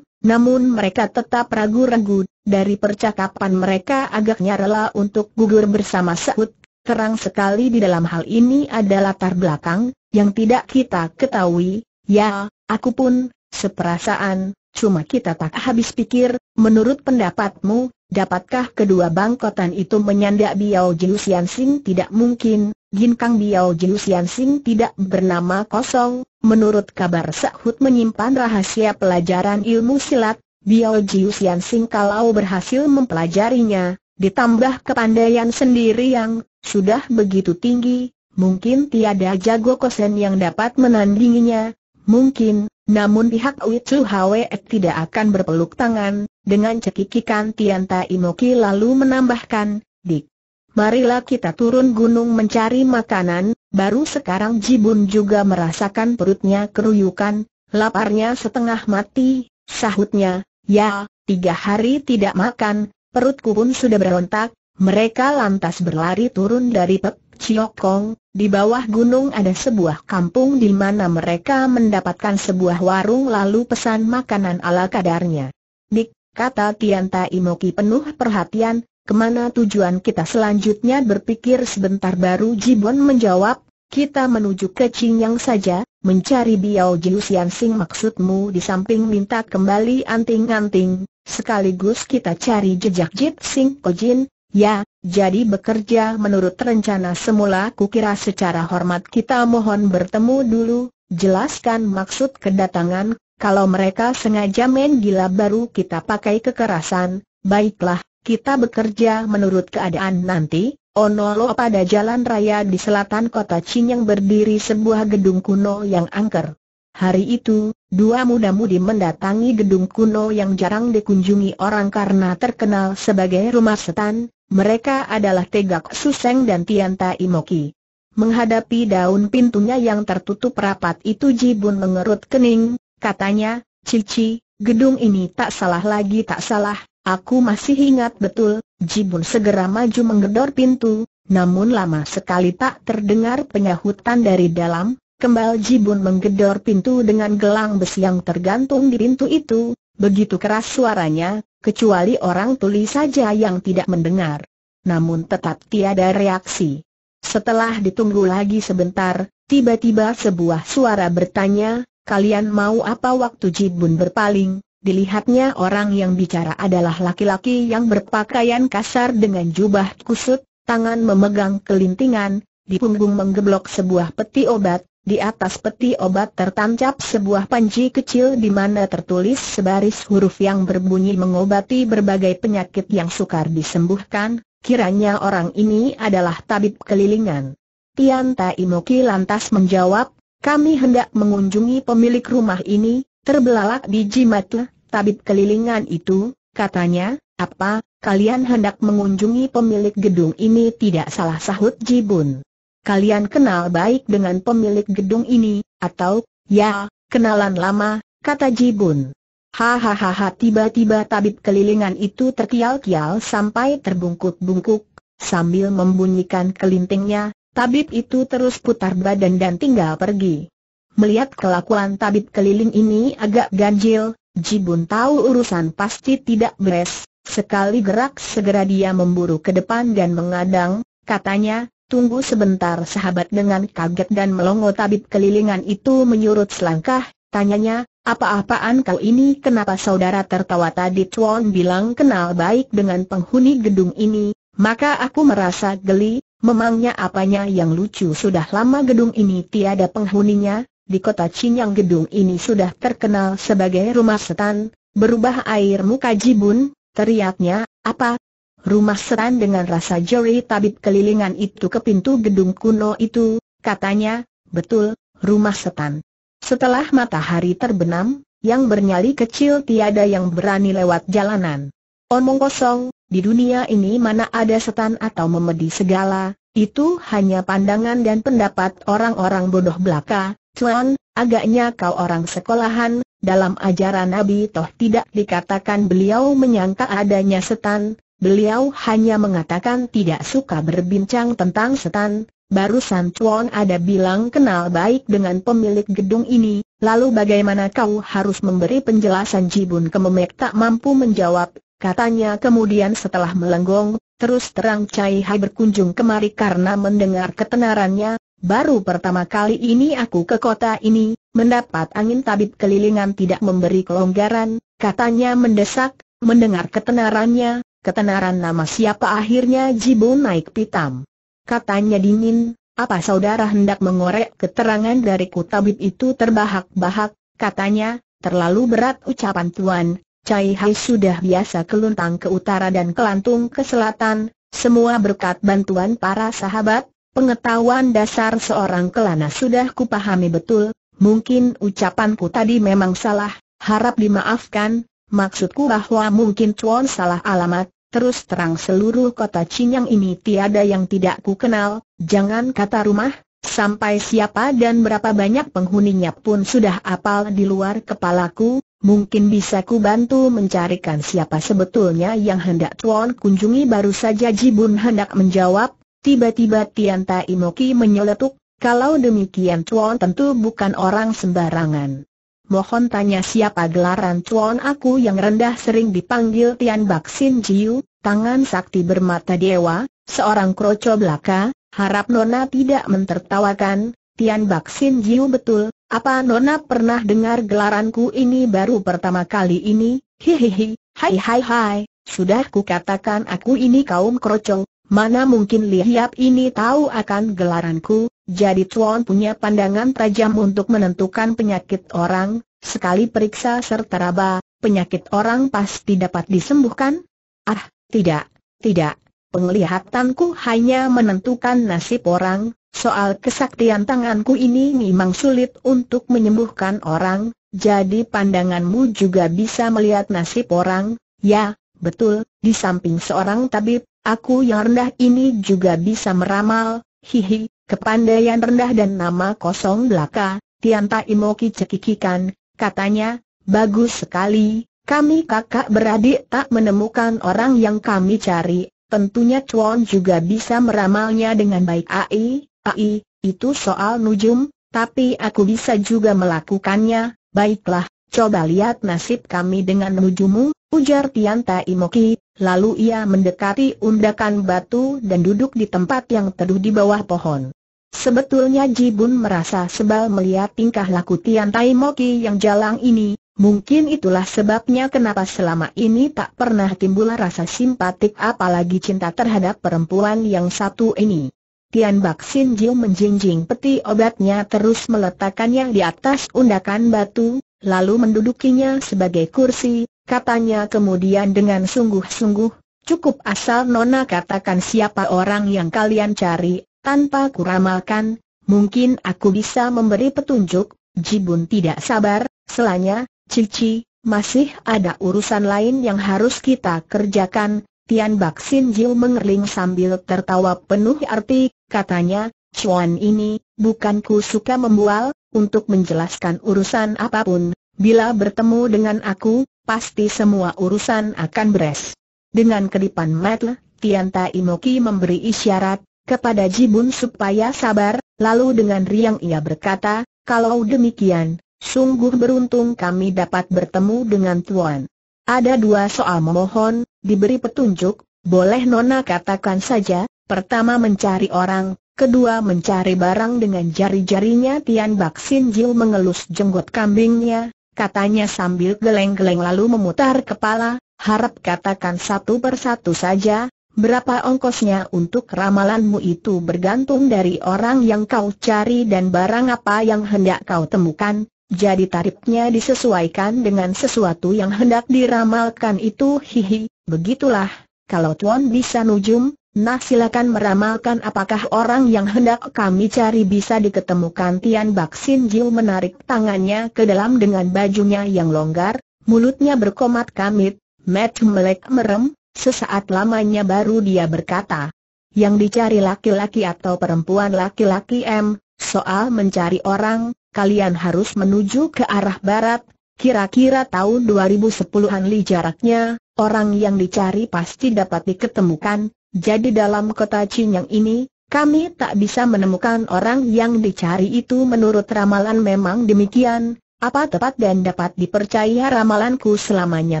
namun mereka tetap ragu-ragu, dari percakapan mereka agaknya rela untuk gugur bersama Saud. Terang sekali di dalam hal ini ada latar belakang, yang tidak kita ketahui, ya, aku pun, seperasaan, cuma kita tak habis pikir, menurut pendapatmu, dapatkah kedua bangkotan itu menyandak Biao Jiu Sing tidak mungkin, Ginkang Biao Jiu Sing tidak bernama kosong, menurut kabar Sahut menyimpan rahasia pelajaran ilmu silat, Biao Jiu Sian Sing kalau berhasil mempelajarinya, ditambah kepandaian sendiri yang sudah begitu tinggi, mungkin tiada jago kosen yang dapat menandinginya, mungkin, namun pihak Wicu Hwe tidak akan berpeluk tangan, dengan cekikikan Tianta Inoki lalu menambahkan, Dik. Marilah kita turun gunung mencari makanan, baru sekarang Jibun juga merasakan perutnya keruyukan, laparnya setengah mati, sahutnya, Ya, tiga hari tidak makan, perutku pun sudah berontak, mereka lantas berlari turun dari Pek Ciokong, di bawah gunung ada sebuah kampung di mana mereka mendapatkan sebuah warung lalu pesan makanan ala kadarnya. Dik, kata Tian Tai penuh perhatian, kemana tujuan kita selanjutnya berpikir sebentar baru Jibon menjawab, kita menuju ke Qingyang saja, Mencari Biao Jiu Sing maksudmu di samping minta kembali anting-anting, sekaligus kita cari jejak Jit Sing Kojin, ya, jadi bekerja menurut rencana semula kukira secara hormat kita mohon bertemu dulu, jelaskan maksud kedatangan, kalau mereka sengaja main gila baru kita pakai kekerasan, baiklah, kita bekerja menurut keadaan nanti, Onolo pada jalan raya di selatan kota Cinyang berdiri sebuah gedung kuno yang angker. Hari itu, dua muda-mudi mendatangi gedung kuno yang jarang dikunjungi orang karena terkenal sebagai rumah setan, mereka adalah Tegak Suseng dan Tianta Imoki. Menghadapi daun pintunya yang tertutup rapat itu Jibun mengerut kening, katanya, Cici, gedung ini tak salah lagi tak salah, Aku masih ingat betul, Jibun segera maju menggedor pintu, namun lama sekali tak terdengar penyahutan dari dalam, Kembali Jibun menggedor pintu dengan gelang besi yang tergantung di pintu itu, begitu keras suaranya, kecuali orang tuli saja yang tidak mendengar. Namun tetap tiada reaksi. Setelah ditunggu lagi sebentar, tiba-tiba sebuah suara bertanya, kalian mau apa waktu Jibun berpaling, Dilihatnya orang yang bicara adalah laki-laki yang berpakaian kasar dengan jubah kusut, tangan memegang kelintingan, di punggung menggeblok sebuah peti obat, di atas peti obat tertancap sebuah panci kecil di mana tertulis sebaris huruf yang berbunyi mengobati berbagai penyakit yang sukar disembuhkan, kiranya orang ini adalah tabib kelilingan. Tian Tai Moki lantas menjawab, kami hendak mengunjungi pemilik rumah ini, Terbelalak biji mata, tabib kelilingan itu, katanya, apa, kalian hendak mengunjungi pemilik gedung ini tidak salah sahut Jibun. Kalian kenal baik dengan pemilik gedung ini, atau, ya, kenalan lama, kata Jibun. Hahaha tiba-tiba tabib kelilingan itu terkial-kial sampai terbungkuk-bungkuk, sambil membunyikan kelintingnya, tabib itu terus putar badan dan tinggal pergi. Melihat kelakuan tabib keliling ini agak ganjil, Jibun tahu urusan pasti tidak beres. Sekali gerak segera dia memburu ke depan dan mengadang, katanya, tunggu sebentar sahabat dengan kaget dan melongo tabib kelilingan itu menyurut selangkah, tanyanya, apa-apaan kau ini kenapa saudara tertawa tadi Tuan bilang kenal baik dengan penghuni gedung ini, maka aku merasa geli, memangnya apanya yang lucu sudah lama gedung ini tiada penghuninya, di kota Cinyang gedung ini sudah terkenal sebagai rumah setan, berubah air muka Jibun, teriaknya, apa? Rumah setan dengan rasa jeri tabib kelilingan itu ke pintu gedung kuno itu, katanya, betul, rumah setan. Setelah matahari terbenam, yang bernyali kecil tiada yang berani lewat jalanan. Omong kosong, di dunia ini mana ada setan atau memedi segala, itu hanya pandangan dan pendapat orang-orang bodoh belaka, Tuan, agaknya kau orang sekolahan, dalam ajaran Nabi toh tidak dikatakan beliau menyangka adanya setan, beliau hanya mengatakan tidak suka berbincang tentang setan, barusan Tuan ada bilang kenal baik dengan pemilik gedung ini, lalu bagaimana kau harus memberi penjelasan Jibun kememek tak mampu menjawab, katanya kemudian setelah melenggong, Terus terang Cai Hai berkunjung kemari karena mendengar ketenarannya, baru pertama kali ini aku ke kota ini, mendapat angin tabib kelilingan tidak memberi kelonggaran, katanya mendesak, mendengar ketenarannya, ketenaran nama siapa akhirnya Jibo naik pitam. Katanya dingin, apa saudara hendak mengorek keterangan dari kutabib itu terbahak-bahak, katanya, terlalu berat ucapan Tuan, Cai Hai sudah biasa keluntang ke utara dan kelantung ke selatan, semua berkat bantuan para sahabat, pengetahuan dasar seorang kelana sudah kupahami betul, mungkin ucapanku tadi memang salah, harap dimaafkan, maksudku bahwa mungkin Tuan salah alamat, terus terang seluruh kota Cinyang ini tiada yang tidak ku kenal, jangan kata rumah, sampai siapa dan berapa banyak penghuninya pun sudah apal di luar kepalaku, Mungkin bisa ku bantu mencarikan siapa sebetulnya yang hendak Tuan kunjungi baru saja Jibun hendak menjawab, tiba-tiba Tian Tai Moki menyeletuk, kalau demikian Tuan tentu bukan orang sembarangan. Mohon tanya siapa gelaran Tuan aku yang rendah sering dipanggil Tian Baksin Jiu, tangan sakti bermata dewa, seorang kroco belaka, harap Nona tidak mentertawakan, Tian Bak Sin Jiu betul, apa Nona pernah dengar gelaranku ini baru pertama kali ini, hihihi, hai hai hai, sudah kukatakan aku ini kaum krocong. mana mungkin Hiap ini tahu akan gelaranku, jadi Tuan punya pandangan tajam untuk menentukan penyakit orang, sekali periksa serta raba, penyakit orang pasti dapat disembuhkan? Ah, tidak, tidak, penglihatanku hanya menentukan nasib orang, Soal kesaktian tanganku ini memang sulit untuk menyembuhkan orang, jadi pandanganmu juga bisa melihat nasib orang, ya, betul, di samping seorang tabib, aku yang rendah ini juga bisa meramal, hihi, kepandaian rendah dan nama kosong belaka, Tianta Imoki cekikikan, katanya, bagus sekali, kami kakak beradik tak menemukan orang yang kami cari, tentunya Chuan juga bisa meramalnya dengan baik AI, Ai, itu soal nujum, tapi aku bisa juga melakukannya, baiklah, coba lihat nasib kami dengan nujumu, ujar Tian Tai Moki, lalu ia mendekati undakan batu dan duduk di tempat yang teduh di bawah pohon. Sebetulnya Ji Bun merasa sebal melihat tingkah laku Tian Tai Moki yang jalang ini, mungkin itulah sebabnya kenapa selama ini tak pernah timbul rasa simpatik apalagi cinta terhadap perempuan yang satu ini. Tian Bak Sin Jiu menjinjing peti obatnya terus meletakkannya di atas undakan batu, lalu mendudukinya sebagai kursi, katanya kemudian dengan sungguh-sungguh, cukup asal Nona katakan siapa orang yang kalian cari, tanpa kuramalkan, mungkin aku bisa memberi petunjuk, Jibun tidak sabar, selanya, Cici, masih ada urusan lain yang harus kita kerjakan, Tian Bak Sin Jiu mengerling sambil tertawa penuh arti, katanya, Chuan ini, bukanku suka membual, untuk menjelaskan urusan apapun, bila bertemu dengan aku, pasti semua urusan akan beres. Dengan kedipan metel, Tianta Imoki memberi isyarat, kepada Jibun supaya sabar, lalu dengan riang ia berkata, kalau demikian, sungguh beruntung kami dapat bertemu dengan Tuan. Ada dua soal memohon, diberi petunjuk, boleh Nona katakan saja, Pertama mencari orang, kedua mencari barang dengan jari-jarinya Tian Bak Sin Jiu mengelus jenggot kambingnya, katanya sambil geleng-geleng lalu memutar kepala, harap katakan satu persatu saja, berapa ongkosnya untuk ramalanmu itu bergantung dari orang yang kau cari dan barang apa yang hendak kau temukan, jadi tarifnya disesuaikan dengan sesuatu yang hendak diramalkan itu hihi, begitulah, kalau Tuan bisa nujum, Nah silakan meramalkan apakah orang yang hendak kami cari bisa diketemukan Tian Bak Sin Jiu menarik tangannya ke dalam dengan bajunya yang longgar, mulutnya berkomat kamit, Met melek merem, sesaat lamanya baru dia berkata, yang dicari laki-laki atau perempuan laki-laki M, soal mencari orang, kalian harus menuju ke arah barat, kira-kira tahun 2010-an li jaraknya, orang yang dicari pasti dapat diketemukan, jadi dalam kota Cinyang ini, kami tak bisa menemukan orang yang dicari itu menurut ramalan memang demikian, apa tepat dan dapat dipercaya ramalanku selamanya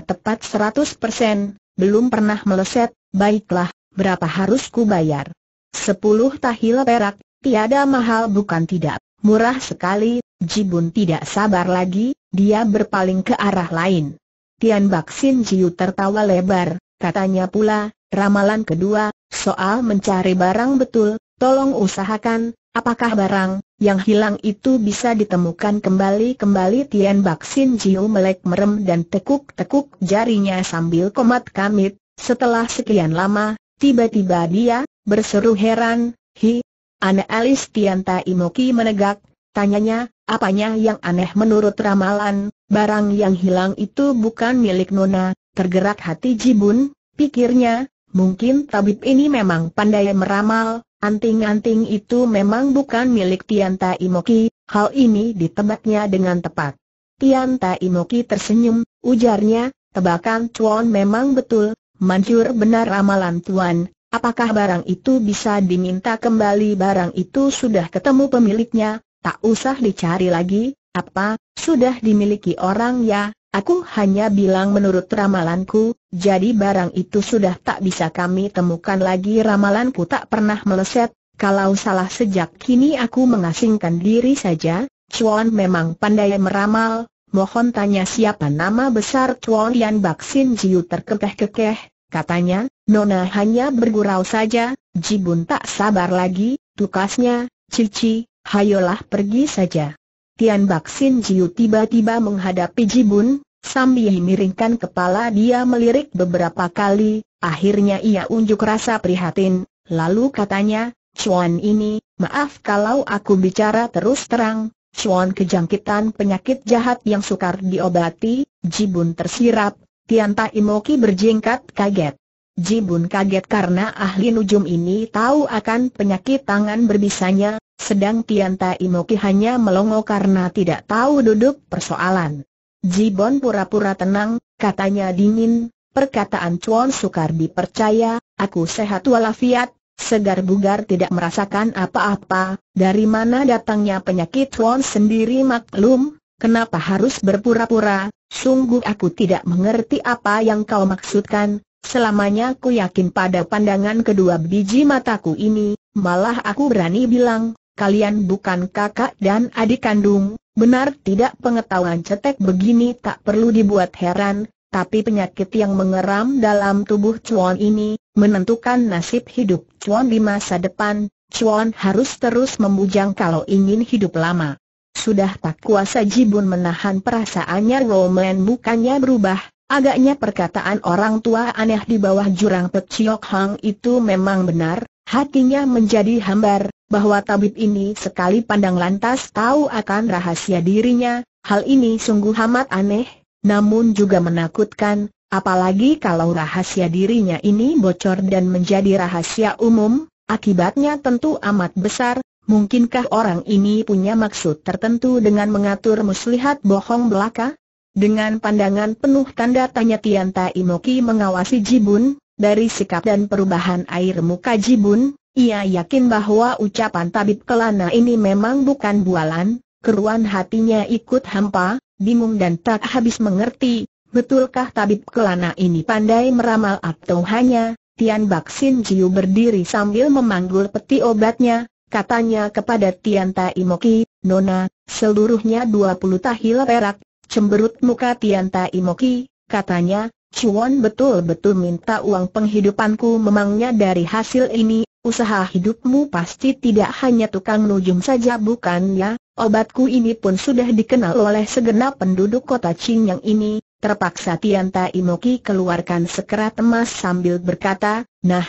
tepat 100%, belum pernah meleset, baiklah, berapa harus ku bayar? 10 tahil perak, tiada mahal bukan tidak, murah sekali, Jibun tidak sabar lagi, dia berpaling ke arah lain. Tian Baksin Jiu tertawa lebar, katanya pula, Ramalan kedua, soal mencari barang betul, tolong usahakan, apakah barang yang hilang itu bisa ditemukan kembali-kembali Tian Bak Sin Jiu melek merem dan tekuk-tekuk jarinya sambil komat kamit, setelah sekian lama, tiba-tiba dia, berseru heran, hi, anak alis Tian Tai Moki menegak, tanyanya, apanya yang aneh menurut ramalan, barang yang hilang itu bukan milik Nona, tergerak hati Jibun, pikirnya, Mungkin tabib ini memang pandai meramal, anting-anting itu memang bukan milik Tianta Imoki, hal ini ditebaknya dengan tepat. Tianta Imoki tersenyum, ujarnya, tebakan Tuan memang betul, manjur benar ramalan Tuan, apakah barang itu bisa diminta kembali barang itu sudah ketemu pemiliknya, tak usah dicari lagi, apa, sudah dimiliki orang ya, aku hanya bilang menurut ramalanku, jadi barang itu sudah tak bisa kami temukan lagi ramalanku tak pernah meleset, kalau salah sejak kini aku mengasingkan diri saja, Chuan memang pandai meramal, mohon tanya siapa nama besar Chuan Yan Baksin Jiu terkekeh-kekeh, katanya, Nona hanya bergurau saja, Ji Bun tak sabar lagi, tukasnya, Cici, hayolah pergi saja. Tian Baksin Jiu tiba-tiba menghadapi Ji Bun. Sambil miringkan kepala dia melirik beberapa kali, akhirnya ia unjuk rasa prihatin, lalu katanya, Chuan ini, maaf kalau aku bicara terus terang, Chuan kejangkitan penyakit jahat yang sukar diobati, Jibun tersirap, Tianta Imoki berjingkat kaget. Jibun kaget karena ahli nujum ini tahu akan penyakit tangan berbisanya, sedang Tianta Imoki hanya melongo karena tidak tahu duduk persoalan. Jibon pura-pura tenang, katanya dingin, perkataan Chuan Sukar dipercaya, aku sehat walafiat, segar bugar tidak merasakan apa-apa, dari mana datangnya penyakit Chuan sendiri maklum, kenapa harus berpura-pura, sungguh aku tidak mengerti apa yang kau maksudkan, selamanya ku yakin pada pandangan kedua biji mataku ini, malah aku berani bilang, kalian bukan kakak dan adik kandung, Benar tidak pengetahuan cetek begini tak perlu dibuat heran, tapi penyakit yang mengeram dalam tubuh Chuan ini, menentukan nasib hidup Chuan di masa depan, Chuan harus terus membujang kalau ingin hidup lama. Sudah tak kuasa Jibun menahan perasaannya Roman bukannya berubah, agaknya perkataan orang tua aneh di bawah jurang Pek Chiok Hang itu memang benar, hatinya menjadi hambar, bahwa tabib ini sekali pandang lantas tahu akan rahasia dirinya, hal ini sungguh amat aneh, namun juga menakutkan, apalagi kalau rahasia dirinya ini bocor dan menjadi rahasia umum, akibatnya tentu amat besar, mungkinkah orang ini punya maksud tertentu dengan mengatur muslihat bohong belaka? Dengan pandangan penuh tanda tanya Tianta Tai Moki mengawasi Jibun, dari sikap dan perubahan air muka Jibun, ia yakin bahwa ucapan tabib kelana ini memang bukan bualan, keruan hatinya ikut hampa, bingung dan tak habis mengerti, betulkah tabib kelana ini pandai meramal atau hanya, Tian Baksin Jiu berdiri sambil memanggul peti obatnya, katanya kepada Tian Tai Nona, seluruhnya dua puluh tahil perak, cemberut muka Tian Tai katanya, Cuan betul-betul minta uang penghidupanku memangnya dari hasil ini, usaha hidupmu pasti tidak hanya tukang nujum saja bukan ya? Obatku ini pun sudah dikenal oleh segenap penduduk kota yang ini, terpaksa Tian Tianta Imoki keluarkan sekerat emas sambil berkata, nah,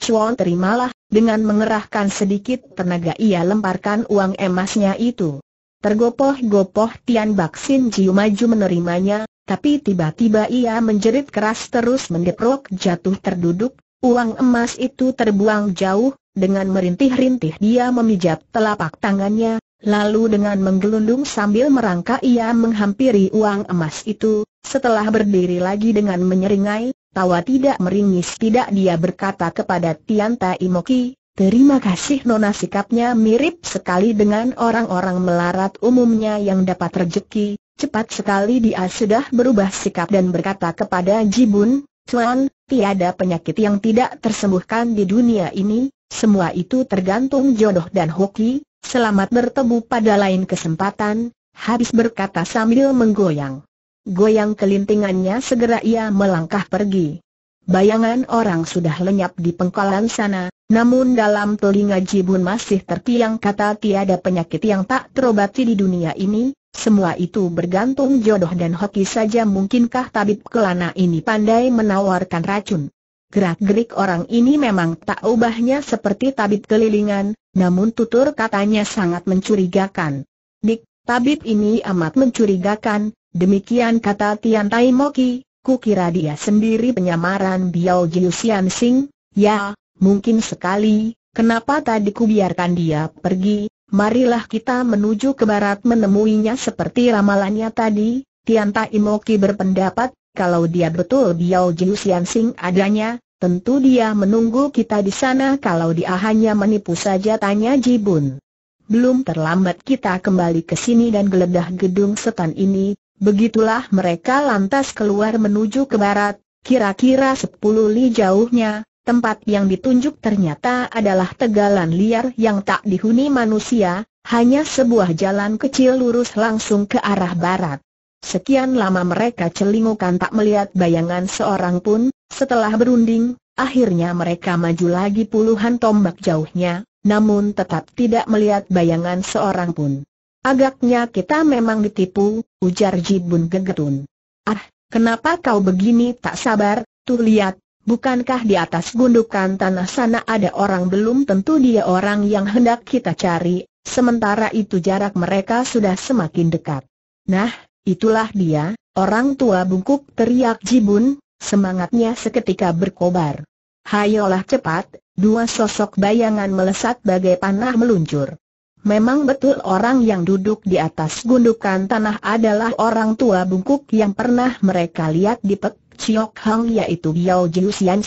Chuan terimalah, dengan mengerahkan sedikit tenaga ia lemparkan uang emasnya itu. Tergopoh-gopoh Tian Baksin Jiu maju menerimanya, tapi tiba-tiba ia menjerit keras terus mendeprok jatuh terduduk, Uang emas itu terbuang jauh, dengan merintih-rintih dia memijat telapak tangannya, lalu dengan menggelundung sambil merangkak ia menghampiri uang emas itu, setelah berdiri lagi dengan menyeringai, tawa tidak meringis tidak dia berkata kepada Tianta Imoki, Terima kasih Nona sikapnya mirip sekali dengan orang-orang melarat umumnya yang dapat rejeki, cepat sekali dia sudah berubah sikap dan berkata kepada Jibun, Tuan, tiada penyakit yang tidak tersembuhkan di dunia ini, semua itu tergantung jodoh dan hoki, selamat bertemu pada lain kesempatan, habis berkata sambil menggoyang. Goyang kelintingannya segera ia melangkah pergi. Bayangan orang sudah lenyap di pengkolan sana, namun dalam telinga Jibun masih tertiang kata tiada penyakit yang tak terobati di dunia ini, semua itu bergantung jodoh dan hoki saja mungkinkah tabib kelana ini pandai menawarkan racun. Gerak-gerik orang ini memang tak ubahnya seperti tabib kelilingan, namun tutur katanya sangat mencurigakan. Dik, tabib ini amat mencurigakan, demikian kata Tian Tai Moki, kukira dia sendiri penyamaran Biao Jiu Sing, ya, mungkin sekali, kenapa tadi biarkan dia pergi, marilah kita menuju ke barat menemuinya seperti ramalannya tadi, Tian Tai Moki berpendapat, kalau dia betul Biao Jiu Xian Sing adanya, tentu dia menunggu kita di sana kalau dia hanya menipu saja tanya Ji Bun. Belum terlambat kita kembali ke sini dan geledah gedung setan ini, begitulah mereka lantas keluar menuju ke barat, kira-kira 10 li jauhnya, Tempat yang ditunjuk ternyata adalah tegalan liar yang tak dihuni manusia, hanya sebuah jalan kecil lurus langsung ke arah barat. Sekian lama mereka celingukan tak melihat bayangan seorang pun, setelah berunding, akhirnya mereka maju lagi puluhan tombak jauhnya, namun tetap tidak melihat bayangan seorang pun. Agaknya kita memang ditipu, ujar Jibun Gegetun. Ah, kenapa kau begini tak sabar, tuh lihat, Bukankah di atas gundukan tanah sana ada orang belum tentu dia orang yang hendak kita cari, sementara itu jarak mereka sudah semakin dekat. Nah, itulah dia, orang tua bungkuk teriak Jibun, semangatnya seketika berkobar. Hayolah cepat, dua sosok bayangan melesat bagai panah meluncur. Memang betul orang yang duduk di atas gundukan tanah adalah orang tua bungkuk yang pernah mereka lihat di Pek Chiok Hang yaitu Yao Jiu Sian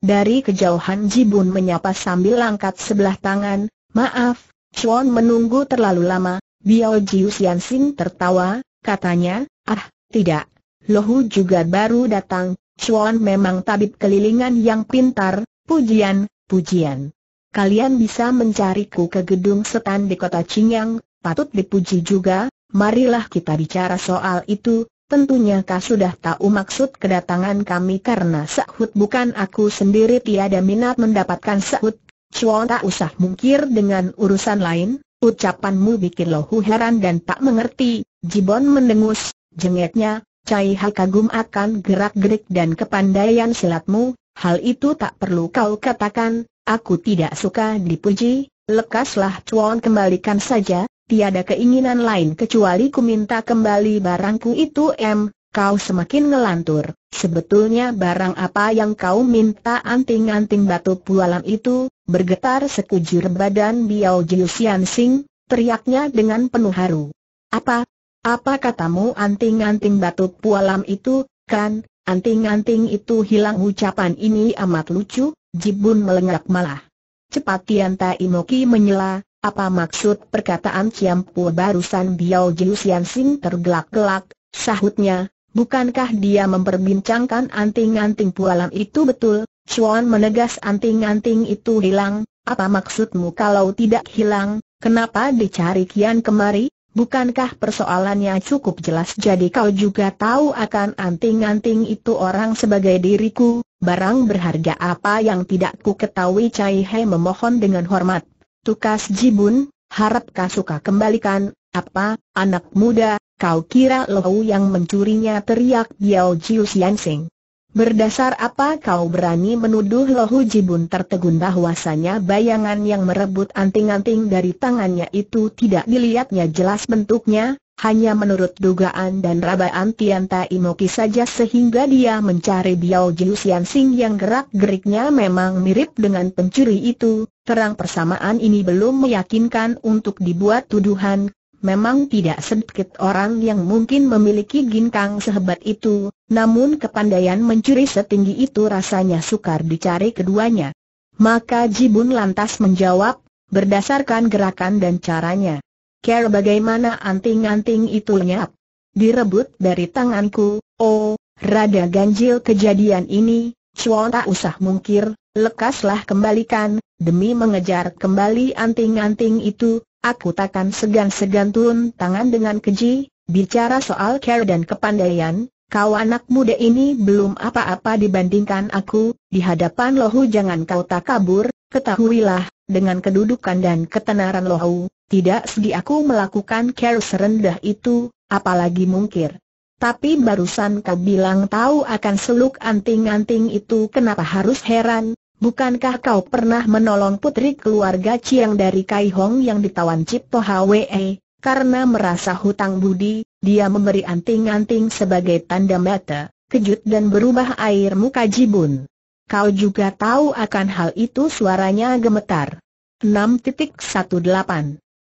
Dari kejauhan Jibun menyapa sambil angkat sebelah tangan, maaf, Chuan menunggu terlalu lama, Biao Jiu Sian tertawa, katanya, ah, tidak, Lohu juga baru datang, Chuan memang tabib kelilingan yang pintar, pujian, pujian. Kalian bisa mencariku ke gedung setan di kota Qingyang, patut dipuji juga, marilah kita bicara soal itu, Tentunya kau sudah tahu maksud kedatangan kami karena sahut bukan aku sendiri tiada minat mendapatkan sahut. Chuan tak usah mungkir dengan urusan lain, ucapanmu bikin lohu heran dan tak mengerti. Jibon mendengus, jengetnya, Cai hal kagum akan gerak-gerik dan kepandaian silatmu, hal itu tak perlu kau katakan, aku tidak suka dipuji, lekaslah Chuan kembalikan saja, tiada keinginan lain kecuali ku minta kembali barangku itu M, kau semakin ngelantur. Sebetulnya barang apa yang kau minta anting-anting batu pualam itu, bergetar sekujur badan Biao Sian Sing, teriaknya dengan penuh haru. Apa? Apa katamu anting-anting batu pualam itu, kan? Anting-anting itu hilang ucapan ini amat lucu, Jibun melengak malah. Cepat Tian Tai Inoki menyela, apa maksud perkataan Ciam barusan Biao Jiu Sian Sing tergelak-gelak, sahutnya, bukankah dia memperbincangkan anting-anting pualam itu betul? Chuan menegas anting-anting itu hilang, apa maksudmu kalau tidak hilang, kenapa dicari kian kemari? Bukankah persoalannya cukup jelas jadi kau juga tahu akan anting-anting itu orang sebagai diriku, barang berharga apa yang tidak ku ketahui Cai He memohon dengan hormat. Tukas Jibun, harap kau suka kembalikan, apa, anak muda, kau kira Lau yang mencurinya teriak Biao Jiu Sing. Berdasar apa kau berani menuduh Lohu Jibun tertegun bahwasanya bayangan yang merebut anting-anting dari tangannya itu tidak dilihatnya jelas bentuknya, hanya menurut dugaan dan rabaan Tianta Imoki saja sehingga dia mencari Biao Jiu Sing yang gerak-geriknya memang mirip dengan pencuri itu, Terang persamaan ini belum meyakinkan untuk dibuat tuduhan, Memang tidak sedikit orang yang mungkin memiliki ginkang sehebat itu, namun kepandaian mencuri setinggi itu rasanya sukar dicari keduanya. Maka Jibun lantas menjawab, berdasarkan gerakan dan caranya. Kira bagaimana anting-anting itu lenyap? Direbut dari tanganku, oh, rada ganjil kejadian ini, cuo tak usah mungkir, lekaslah kembalikan, Demi mengejar kembali anting-anting itu, aku takkan segan-segan turun tangan dengan keji, bicara soal care dan kepandaian, Kau anak muda ini belum apa-apa dibandingkan aku, di hadapan lohu jangan kau tak kabur, ketahuilah, dengan kedudukan dan ketenaran lohu, tidak sedih aku melakukan care serendah itu, apalagi mungkir. Tapi barusan kau bilang tahu akan seluk anting-anting itu kenapa harus heran, Bukankah kau pernah menolong putri keluarga Chiang dari Kai Hong yang ditawan Cipto Hwe? Karena merasa hutang budi, dia memberi anting-anting sebagai tanda mata, kejut dan berubah air muka Jibun. Kau juga tahu akan hal itu suaranya gemetar. 6.18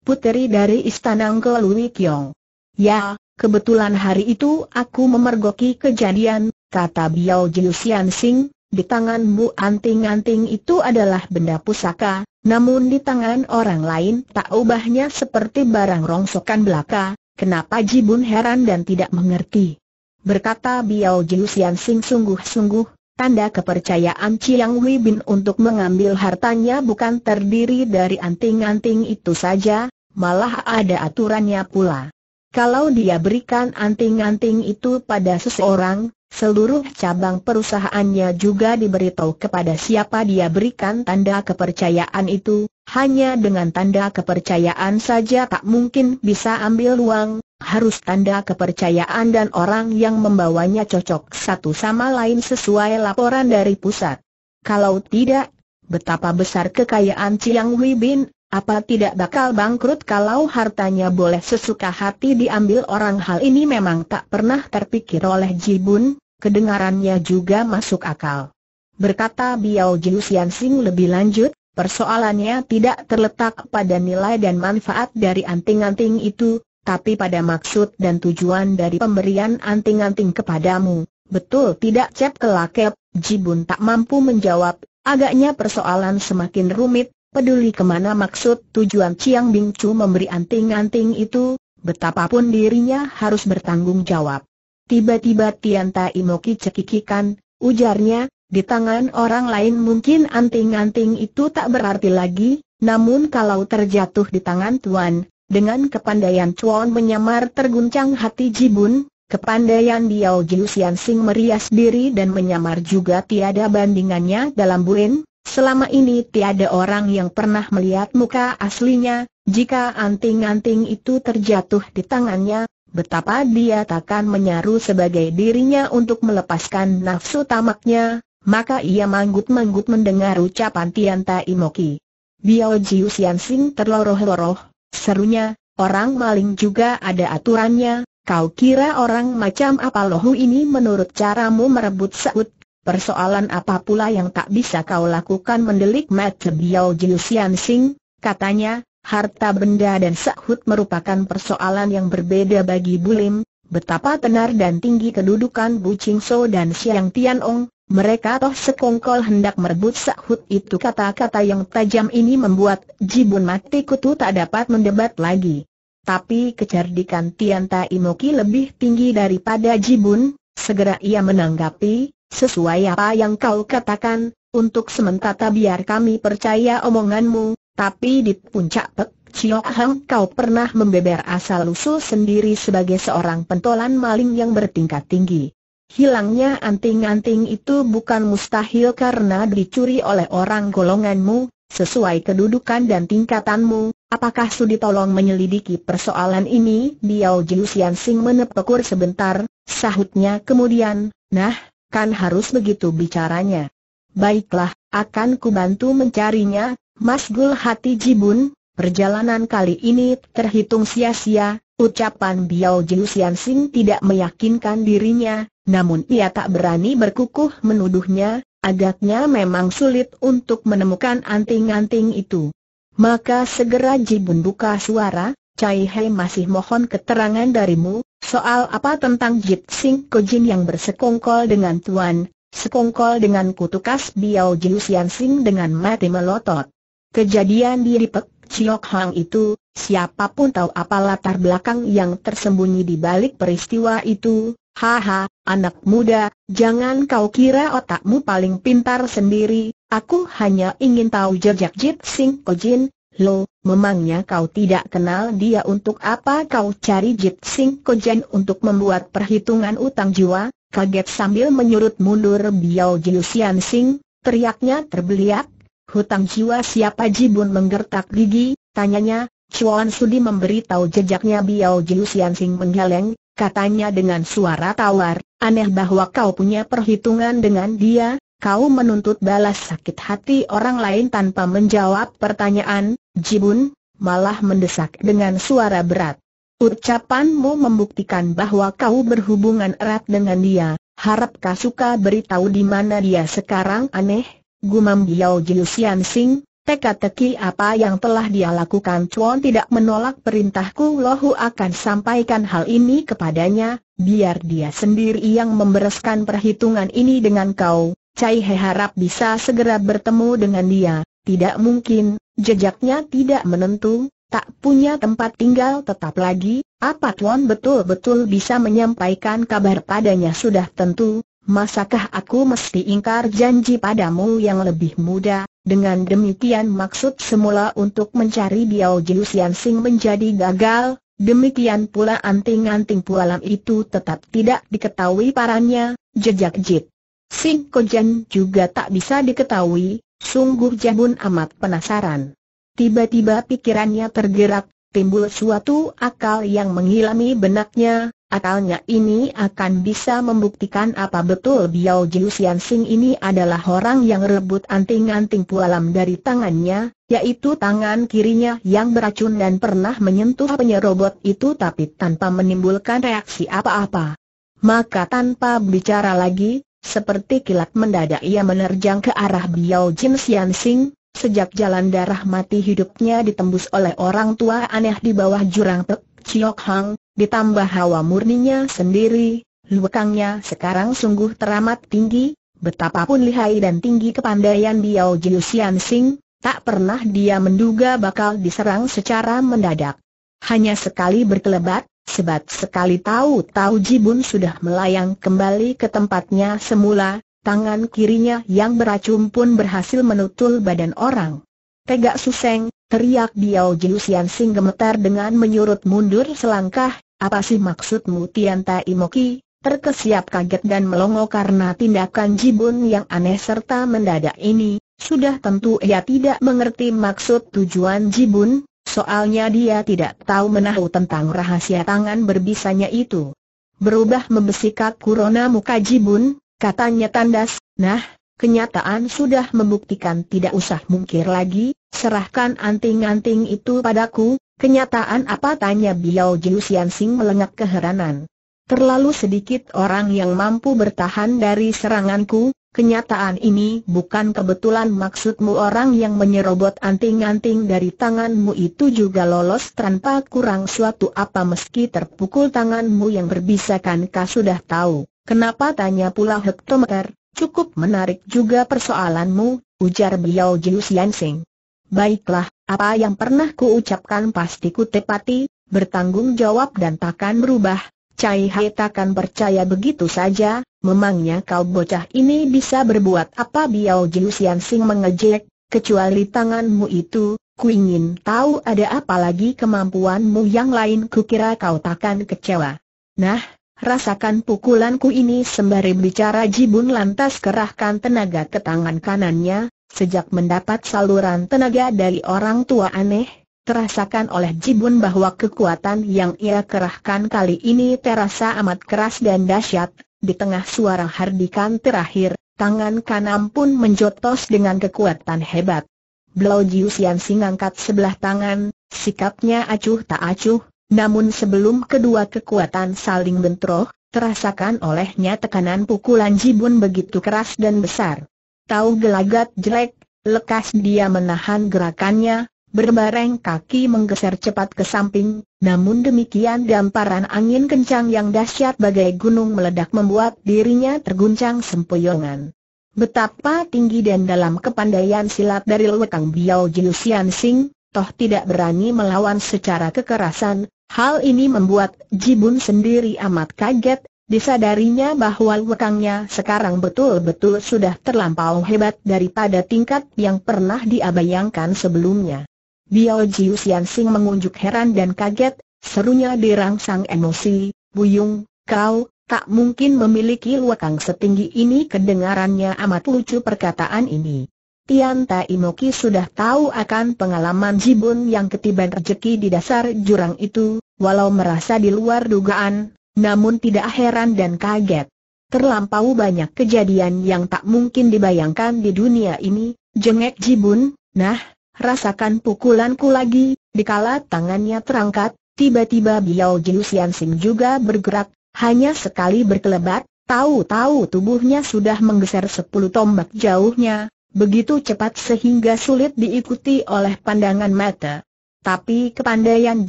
Puteri dari Istana Angkel Lui Kiong Ya, kebetulan hari itu aku memergoki kejadian, kata Biao Jiu Sian Sing, di tanganmu anting-anting itu adalah benda pusaka, namun di tangan orang lain tak ubahnya seperti barang rongsokan belaka, kenapa Jibun heran dan tidak mengerti. Berkata Biao Jiusian Sing sungguh-sungguh, tanda kepercayaan Chiang Wei Bin untuk mengambil hartanya bukan terdiri dari anting-anting itu saja, malah ada aturannya pula. Kalau dia berikan anting-anting itu pada seseorang, Seluruh cabang perusahaannya juga diberitahu kepada siapa dia berikan tanda kepercayaan itu, hanya dengan tanda kepercayaan saja tak mungkin bisa ambil uang, harus tanda kepercayaan dan orang yang membawanya cocok satu sama lain sesuai laporan dari pusat. Kalau tidak, betapa besar kekayaan Chiang Wei Bin, apa tidak bakal bangkrut kalau hartanya boleh sesuka hati diambil orang hal ini memang tak pernah terpikir oleh Jibun, kedengarannya juga masuk akal. Berkata Biao Jiusian Sing lebih lanjut, persoalannya tidak terletak pada nilai dan manfaat dari anting-anting itu, tapi pada maksud dan tujuan dari pemberian anting-anting kepadamu. Betul tidak cep kelakep, Jibun tak mampu menjawab, agaknya persoalan semakin rumit, Peduli kemana maksud tujuan Chiang Bing Chu memberi anting-anting itu, betapapun dirinya harus bertanggung jawab. Tiba-tiba Tian Tai Moki cekikikan, ujarnya, di tangan orang lain mungkin anting-anting itu tak berarti lagi, namun kalau terjatuh di tangan Tuan, dengan kepandaian Chuan menyamar terguncang hati Jibun, Kepandaian diau Jiu Sian Sing merias diri dan menyamar juga tiada bandingannya dalam Buin. Selama ini tiada orang yang pernah melihat muka aslinya, jika anting-anting itu terjatuh di tangannya, betapa dia takkan menyaru sebagai dirinya untuk melepaskan nafsu tamaknya, maka ia manggut-manggut mendengar ucapan Tianta Imoki. Biao Jiu Sian Sing terloroh-loroh, serunya, orang maling juga ada aturannya, kau kira orang macam apa lohu ini menurut caramu merebut saut Persoalan apa pula yang tak bisa kau lakukan mendelik Mata Biao Jiu Xian Sing, katanya, harta benda dan sahut merupakan persoalan yang berbeda bagi Bulim, betapa tenar dan tinggi kedudukan Bu Ching So dan Xiang Tian Ong, mereka toh sekongkol hendak merebut sahut itu kata-kata yang tajam ini membuat Jibun Mati Kutu tak dapat mendebat lagi. Tapi kecerdikan Tian Tai Moki lebih tinggi daripada Jibun, segera ia menanggapi, Sesuai apa yang kau katakan, untuk sementara biar kami percaya omonganmu, tapi di puncak Pek Chio Hang kau pernah membeber asal-usul sendiri sebagai seorang pentolan maling yang bertingkat tinggi. Hilangnya anting-anting itu bukan mustahil karena dicuri oleh orang golonganmu, sesuai kedudukan dan tingkatanmu. Apakah sudi tolong menyelidiki persoalan ini? Biao Jiu Sing menepekur sebentar, sahutnya kemudian, nah, kan harus begitu bicaranya. Baiklah, akan kubantu mencarinya, Mas Gul Hati Jibun, perjalanan kali ini terhitung sia-sia, ucapan Biao Jiu Sian Sing tidak meyakinkan dirinya, namun ia tak berani berkukuh menuduhnya, agaknya memang sulit untuk menemukan anting-anting itu. Maka segera Jibun buka suara, Cai Hei masih mohon keterangan darimu, Soal apa tentang Jit Sing Kojin yang bersekongkol dengan Tuan, sekongkol dengan kutukas Biao Jiu Sian Sing dengan mati melotot. Kejadian di Ripek Chiok Hang itu, siapapun tahu apa latar belakang yang tersembunyi di balik peristiwa itu, haha, anak muda, jangan kau kira otakmu paling pintar sendiri, aku hanya ingin tahu jejak Jit Sing Kojin, Lo, memangnya kau tidak kenal dia untuk apa kau cari Jit Sing Kojen untuk membuat perhitungan utang jiwa? Kaget sambil menyurut mundur Biao Sian Sing, teriaknya terbeliak. Hutang jiwa siapa Jibun menggertak gigi, tanyanya, Chuan Sudi memberitahu jejaknya Biao Sian Sing menggeleng, katanya dengan suara tawar, aneh bahwa kau punya perhitungan dengan dia, kau menuntut balas sakit hati orang lain tanpa menjawab pertanyaan, Jibun, malah mendesak dengan suara berat. Ucapanmu membuktikan bahwa kau berhubungan erat dengan dia, harap kau suka beritahu di mana dia sekarang aneh, gumam Biao Jiusian Sing, teka-teki apa yang telah dia lakukan Chuan tidak menolak perintahku Lohu akan sampaikan hal ini kepadanya, biar dia sendiri yang membereskan perhitungan ini dengan kau, Cai He harap bisa segera bertemu dengan dia, tidak mungkin, jejaknya tidak menentu, tak punya tempat tinggal tetap lagi, apa Tuan betul-betul bisa menyampaikan kabar padanya sudah tentu, masakah aku mesti ingkar janji padamu yang lebih muda, dengan demikian maksud semula untuk mencari Biao Jiusian Sing menjadi gagal, demikian pula anting-anting pualam itu tetap tidak diketahui parannya, jejak Jit Sing Kojan juga tak bisa diketahui, sungguh Jabun amat penasaran. Tiba-tiba pikirannya tergerak, timbul suatu akal yang menghilami benaknya, akalnya ini akan bisa membuktikan apa betul Biao Jiusian Sing ini adalah orang yang rebut anting-anting pualam dari tangannya, yaitu tangan kirinya yang beracun dan pernah menyentuh penyerobot itu tapi tanpa menimbulkan reaksi apa-apa. Maka tanpa bicara lagi, seperti kilat mendadak ia menerjang ke arah Biao Jin Sian Sing, sejak jalan darah mati hidupnya ditembus oleh orang tua aneh di bawah jurang Pek Chiok Hang, ditambah hawa murninya sendiri, luekangnya sekarang sungguh teramat tinggi, betapapun lihai dan tinggi kepandaian Biao Jin Sian Sing, tak pernah dia menduga bakal diserang secara mendadak. Hanya sekali berkelebat, Sebab sekali tahu-tahu Jibun sudah melayang kembali ke tempatnya semula, tangan kirinya yang beracun pun berhasil menutul badan orang. Tegak Suseng, teriak Biao Jiusian Sing gemetar dengan menyurut mundur selangkah, apa sih maksudmu Tian Tai Moki? Terkesiap kaget dan melongo karena tindakan Jibun yang aneh serta mendadak ini, sudah tentu ia tidak mengerti maksud tujuan Jibun, Soalnya dia tidak tahu menahu tentang rahasia tangan berbisanya itu. Berubah membesikat Kurona muka Jibun, katanya tandas, nah, kenyataan sudah membuktikan tidak usah mungkir lagi, serahkan anting-anting itu padaku, kenyataan apa tanya Biao Jiusian Sing melengak keheranan. Terlalu sedikit orang yang mampu bertahan dari seranganku, Kenyataan ini bukan kebetulan maksudmu orang yang menyerobot anting-anting dari tanganmu itu juga lolos tanpa kurang suatu apa meski terpukul tanganmu yang berbisakan Kau sudah tahu. Kenapa tanya pula hektometer, cukup menarik juga persoalanmu, ujar beliau Jiu Sing. Baiklah, apa yang pernah kuucapkan pasti ku tepati, bertanggung jawab dan takkan berubah, Cai Hai takkan percaya begitu saja, memangnya kau bocah ini bisa berbuat apa Biao Jiu Sian Sing mengejek, kecuali tanganmu itu, ku ingin tahu ada apa lagi kemampuanmu yang lain kukira kau takkan kecewa. Nah, rasakan pukulanku ini sembari bicara Jibun lantas kerahkan tenaga ke tangan kanannya, sejak mendapat saluran tenaga dari orang tua aneh, terasakan oleh Jibun bahwa kekuatan yang ia kerahkan kali ini terasa amat keras dan dahsyat. Di tengah suara hardikan terakhir, tangan kanan pun menjotos dengan kekuatan hebat. Blau Jiusian Sing angkat sebelah tangan, sikapnya acuh tak acuh, namun sebelum kedua kekuatan saling bentroh, terasakan olehnya tekanan pukulan Jibun begitu keras dan besar. Tahu gelagat jelek, lekas dia menahan gerakannya, Berbareng kaki menggeser cepat ke samping, namun demikian gamparan angin kencang yang dahsyat bagai gunung meledak membuat dirinya terguncang sempoyongan. Betapa tinggi dan dalam kepandaian silat dari Lekang Biao Jiu Xian Sing, toh tidak berani melawan secara kekerasan, hal ini membuat Jibun sendiri amat kaget, disadarinya bahwa lekangnya sekarang betul-betul sudah terlampau hebat daripada tingkat yang pernah diabayangkan sebelumnya. Biao Jiu Sian Sing mengunjuk heran dan kaget, serunya dirangsang emosi, Buyung, kau, tak mungkin memiliki luakang setinggi ini kedengarannya amat lucu perkataan ini. Tian Tai Inoki sudah tahu akan pengalaman Jibun yang ketiban rejeki di dasar jurang itu, walau merasa di luar dugaan, namun tidak heran dan kaget. Terlampau banyak kejadian yang tak mungkin dibayangkan di dunia ini, jengek Jibun, nah, rasakan pukulanku lagi, dikala tangannya terangkat, tiba-tiba Biao Jiusian Sing juga bergerak, hanya sekali berkelebat, tahu-tahu tubuhnya sudah menggeser sepuluh tombak jauhnya, begitu cepat sehingga sulit diikuti oleh pandangan mata. Tapi kepandaian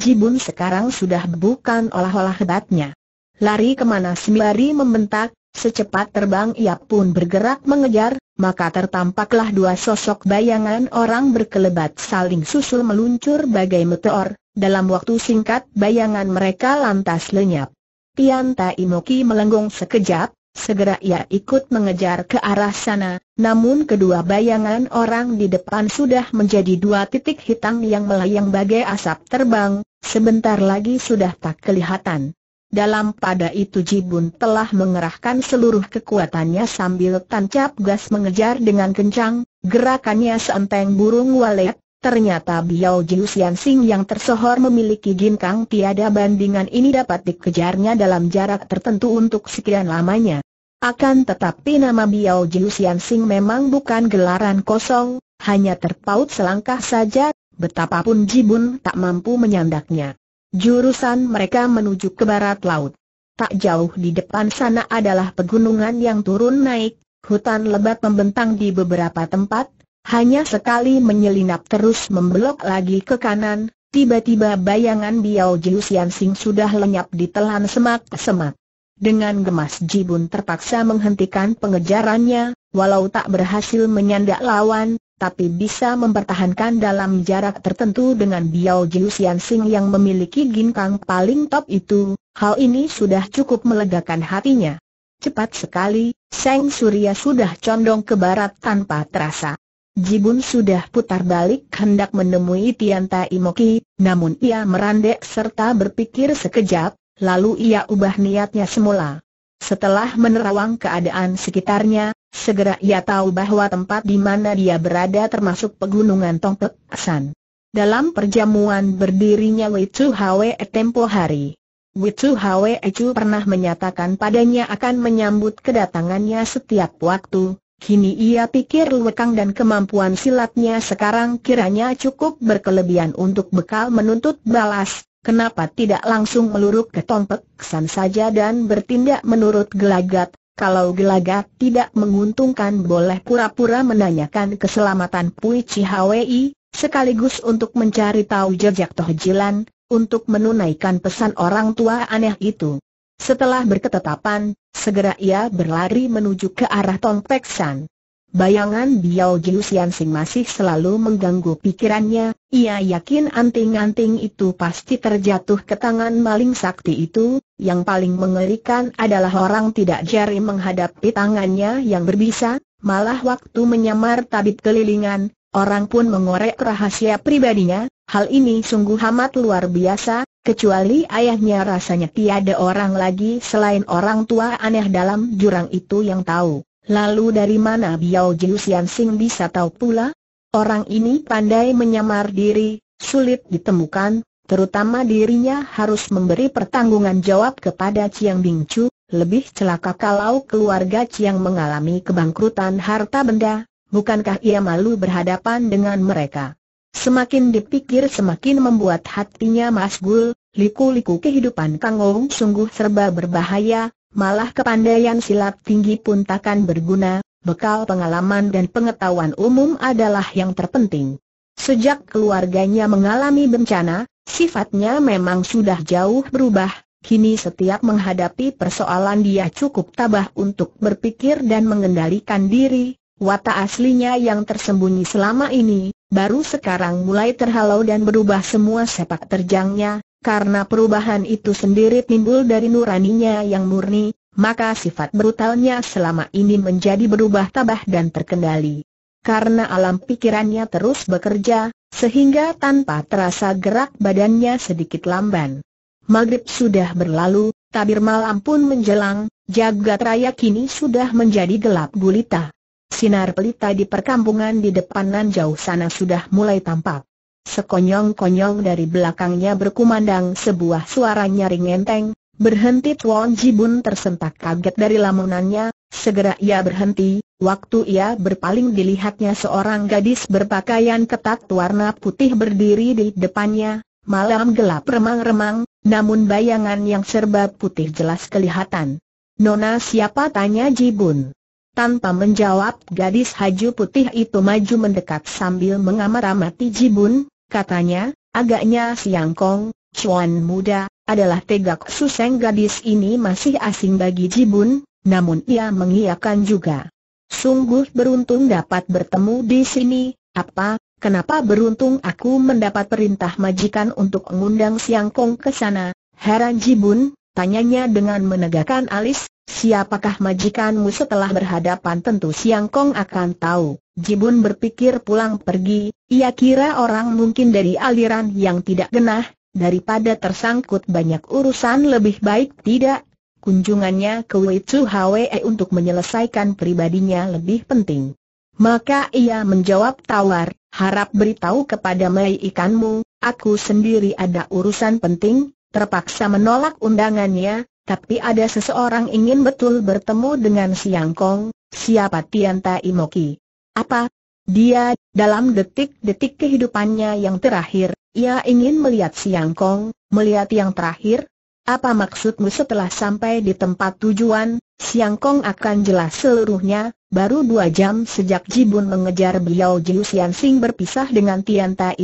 Jibun sekarang sudah bukan olah-olah hebatnya. Lari kemana sembari membentak, Secepat terbang ia pun bergerak mengejar, maka tertampaklah dua sosok bayangan orang berkelebat saling susul meluncur bagai meteor, dalam waktu singkat bayangan mereka lantas lenyap. Tian Tai melenggung sekejap, segera ia ikut mengejar ke arah sana, namun kedua bayangan orang di depan sudah menjadi dua titik hitam yang melayang bagai asap terbang, sebentar lagi sudah tak kelihatan. Dalam pada itu Jibun telah mengerahkan seluruh kekuatannya sambil tancap gas mengejar dengan kencang, gerakannya seenteng burung walet, ternyata Biao Jiu Sian yang tersohor memiliki ginkang tiada bandingan ini dapat dikejarnya dalam jarak tertentu untuk sekian lamanya. Akan tetapi nama Biao Jiu Sian memang bukan gelaran kosong, hanya terpaut selangkah saja, betapapun Jibun tak mampu menyandaknya. Jurusan mereka menuju ke barat laut. Tak jauh di depan sana adalah pegunungan yang turun naik, hutan lebat membentang di beberapa tempat, hanya sekali menyelinap terus membelok lagi ke kanan, tiba-tiba bayangan Biao Jiu Sian Sing sudah lenyap di telan semak-semak. Dengan gemas Jibun terpaksa menghentikan pengejarannya, walau tak berhasil menyandak lawan, tapi bisa mempertahankan dalam jarak tertentu dengan Biao Jiusian Sing yang memiliki ginkang paling top itu, hal ini sudah cukup melegakan hatinya. Cepat sekali, Seng Surya sudah condong ke barat tanpa terasa. Jibun sudah putar balik hendak menemui Tian Tai Moki, namun ia merandek serta berpikir sekejap, lalu ia ubah niatnya semula. Setelah menerawang keadaan sekitarnya, Segera ia tahu bahwa tempat di mana dia berada termasuk pegunungan Tongpek San. Dalam perjamuan berdirinya Wei Chu Hwe e tempo hari. Wei Chu Hwe e Chu pernah menyatakan padanya akan menyambut kedatangannya setiap waktu. Kini ia pikir lekang dan kemampuan silatnya sekarang kiranya cukup berkelebihan untuk bekal menuntut balas. Kenapa tidak langsung meluruk ke Tongpek San saja dan bertindak menurut gelagat kalau gelagat tidak menguntungkan boleh pura-pura menanyakan keselamatan Pui Chihawei, sekaligus untuk mencari tahu jejak Toh Jilan, untuk menunaikan pesan orang tua aneh itu. Setelah berketetapan, segera ia berlari menuju ke arah Tong Pek San. Bayangan Biao Jiusian Sing masih selalu mengganggu pikirannya, ia yakin anting-anting itu pasti terjatuh ke tangan maling sakti itu, yang paling mengerikan adalah orang tidak jari menghadapi tangannya yang berbisa, malah waktu menyamar tabib kelilingan, orang pun mengorek rahasia pribadinya, hal ini sungguh amat luar biasa, kecuali ayahnya rasanya tiada orang lagi selain orang tua aneh dalam jurang itu yang tahu. Lalu dari mana Biao Jiusian Sing bisa tahu pula? Orang ini pandai menyamar diri, sulit ditemukan, terutama dirinya harus memberi pertanggungan jawab kepada Chiang Bing Chu, lebih celaka kalau keluarga Chiang mengalami kebangkrutan harta benda, bukankah ia malu berhadapan dengan mereka? Semakin dipikir semakin membuat hatinya masgul, liku-liku kehidupan Kang Ong sungguh serba berbahaya, malah kepandaian silat tinggi pun takkan berguna, bekal pengalaman dan pengetahuan umum adalah yang terpenting. Sejak keluarganya mengalami bencana, Sifatnya memang sudah jauh berubah, kini setiap menghadapi persoalan dia cukup tabah untuk berpikir dan mengendalikan diri, watak aslinya yang tersembunyi selama ini, baru sekarang mulai terhalau dan berubah semua sepak terjangnya, karena perubahan itu sendiri timbul dari nuraninya yang murni, maka sifat brutalnya selama ini menjadi berubah tabah dan terkendali karena alam pikirannya terus bekerja, sehingga tanpa terasa gerak badannya sedikit lamban. Maghrib sudah berlalu, tabir malam pun menjelang, jagat raya kini sudah menjadi gelap gulita. Sinar pelita di perkampungan di depanan jauh sana sudah mulai tampak. Sekonyong-konyong dari belakangnya berkumandang sebuah suara nyaring enteng, berhenti Tuan Jibun tersentak kaget dari lamunannya, Segera ia berhenti, waktu ia berpaling dilihatnya seorang gadis berpakaian ketat warna putih berdiri di depannya, malam gelap remang-remang, namun bayangan yang serba putih jelas kelihatan. Nona siapa tanya Jibun. Tanpa menjawab gadis haju putih itu maju mendekat sambil mengamati Jibun, katanya, agaknya siang kong, cuan muda, adalah tegak suseng gadis ini masih asing bagi Jibun, namun ia mengiyakan juga. Sungguh beruntung dapat bertemu di sini, apa, kenapa beruntung aku mendapat perintah majikan untuk mengundang Siang Kong ke sana, heran Jibun, tanyanya dengan menegakkan alis, siapakah majikanmu setelah berhadapan tentu Siang Kong akan tahu. Jibun berpikir pulang pergi, ia kira orang mungkin dari aliran yang tidak genah, daripada tersangkut banyak urusan lebih baik tidak kunjungannya ke Wei Chu Hwe untuk menyelesaikan pribadinya lebih penting. Maka ia menjawab tawar, harap beritahu kepada Mei ikanmu, aku sendiri ada urusan penting, terpaksa menolak undangannya, tapi ada seseorang ingin betul bertemu dengan Siang Kong, siapa Tian Tai Moki. Apa? Dia, dalam detik-detik kehidupannya yang terakhir, ia ingin melihat Siang Kong, melihat yang terakhir, apa maksudmu setelah sampai di tempat tujuan, Siang Kong akan jelas seluruhnya, baru dua jam sejak Jibun mengejar beliau Jiu Sian Sing berpisah dengan Tian Tai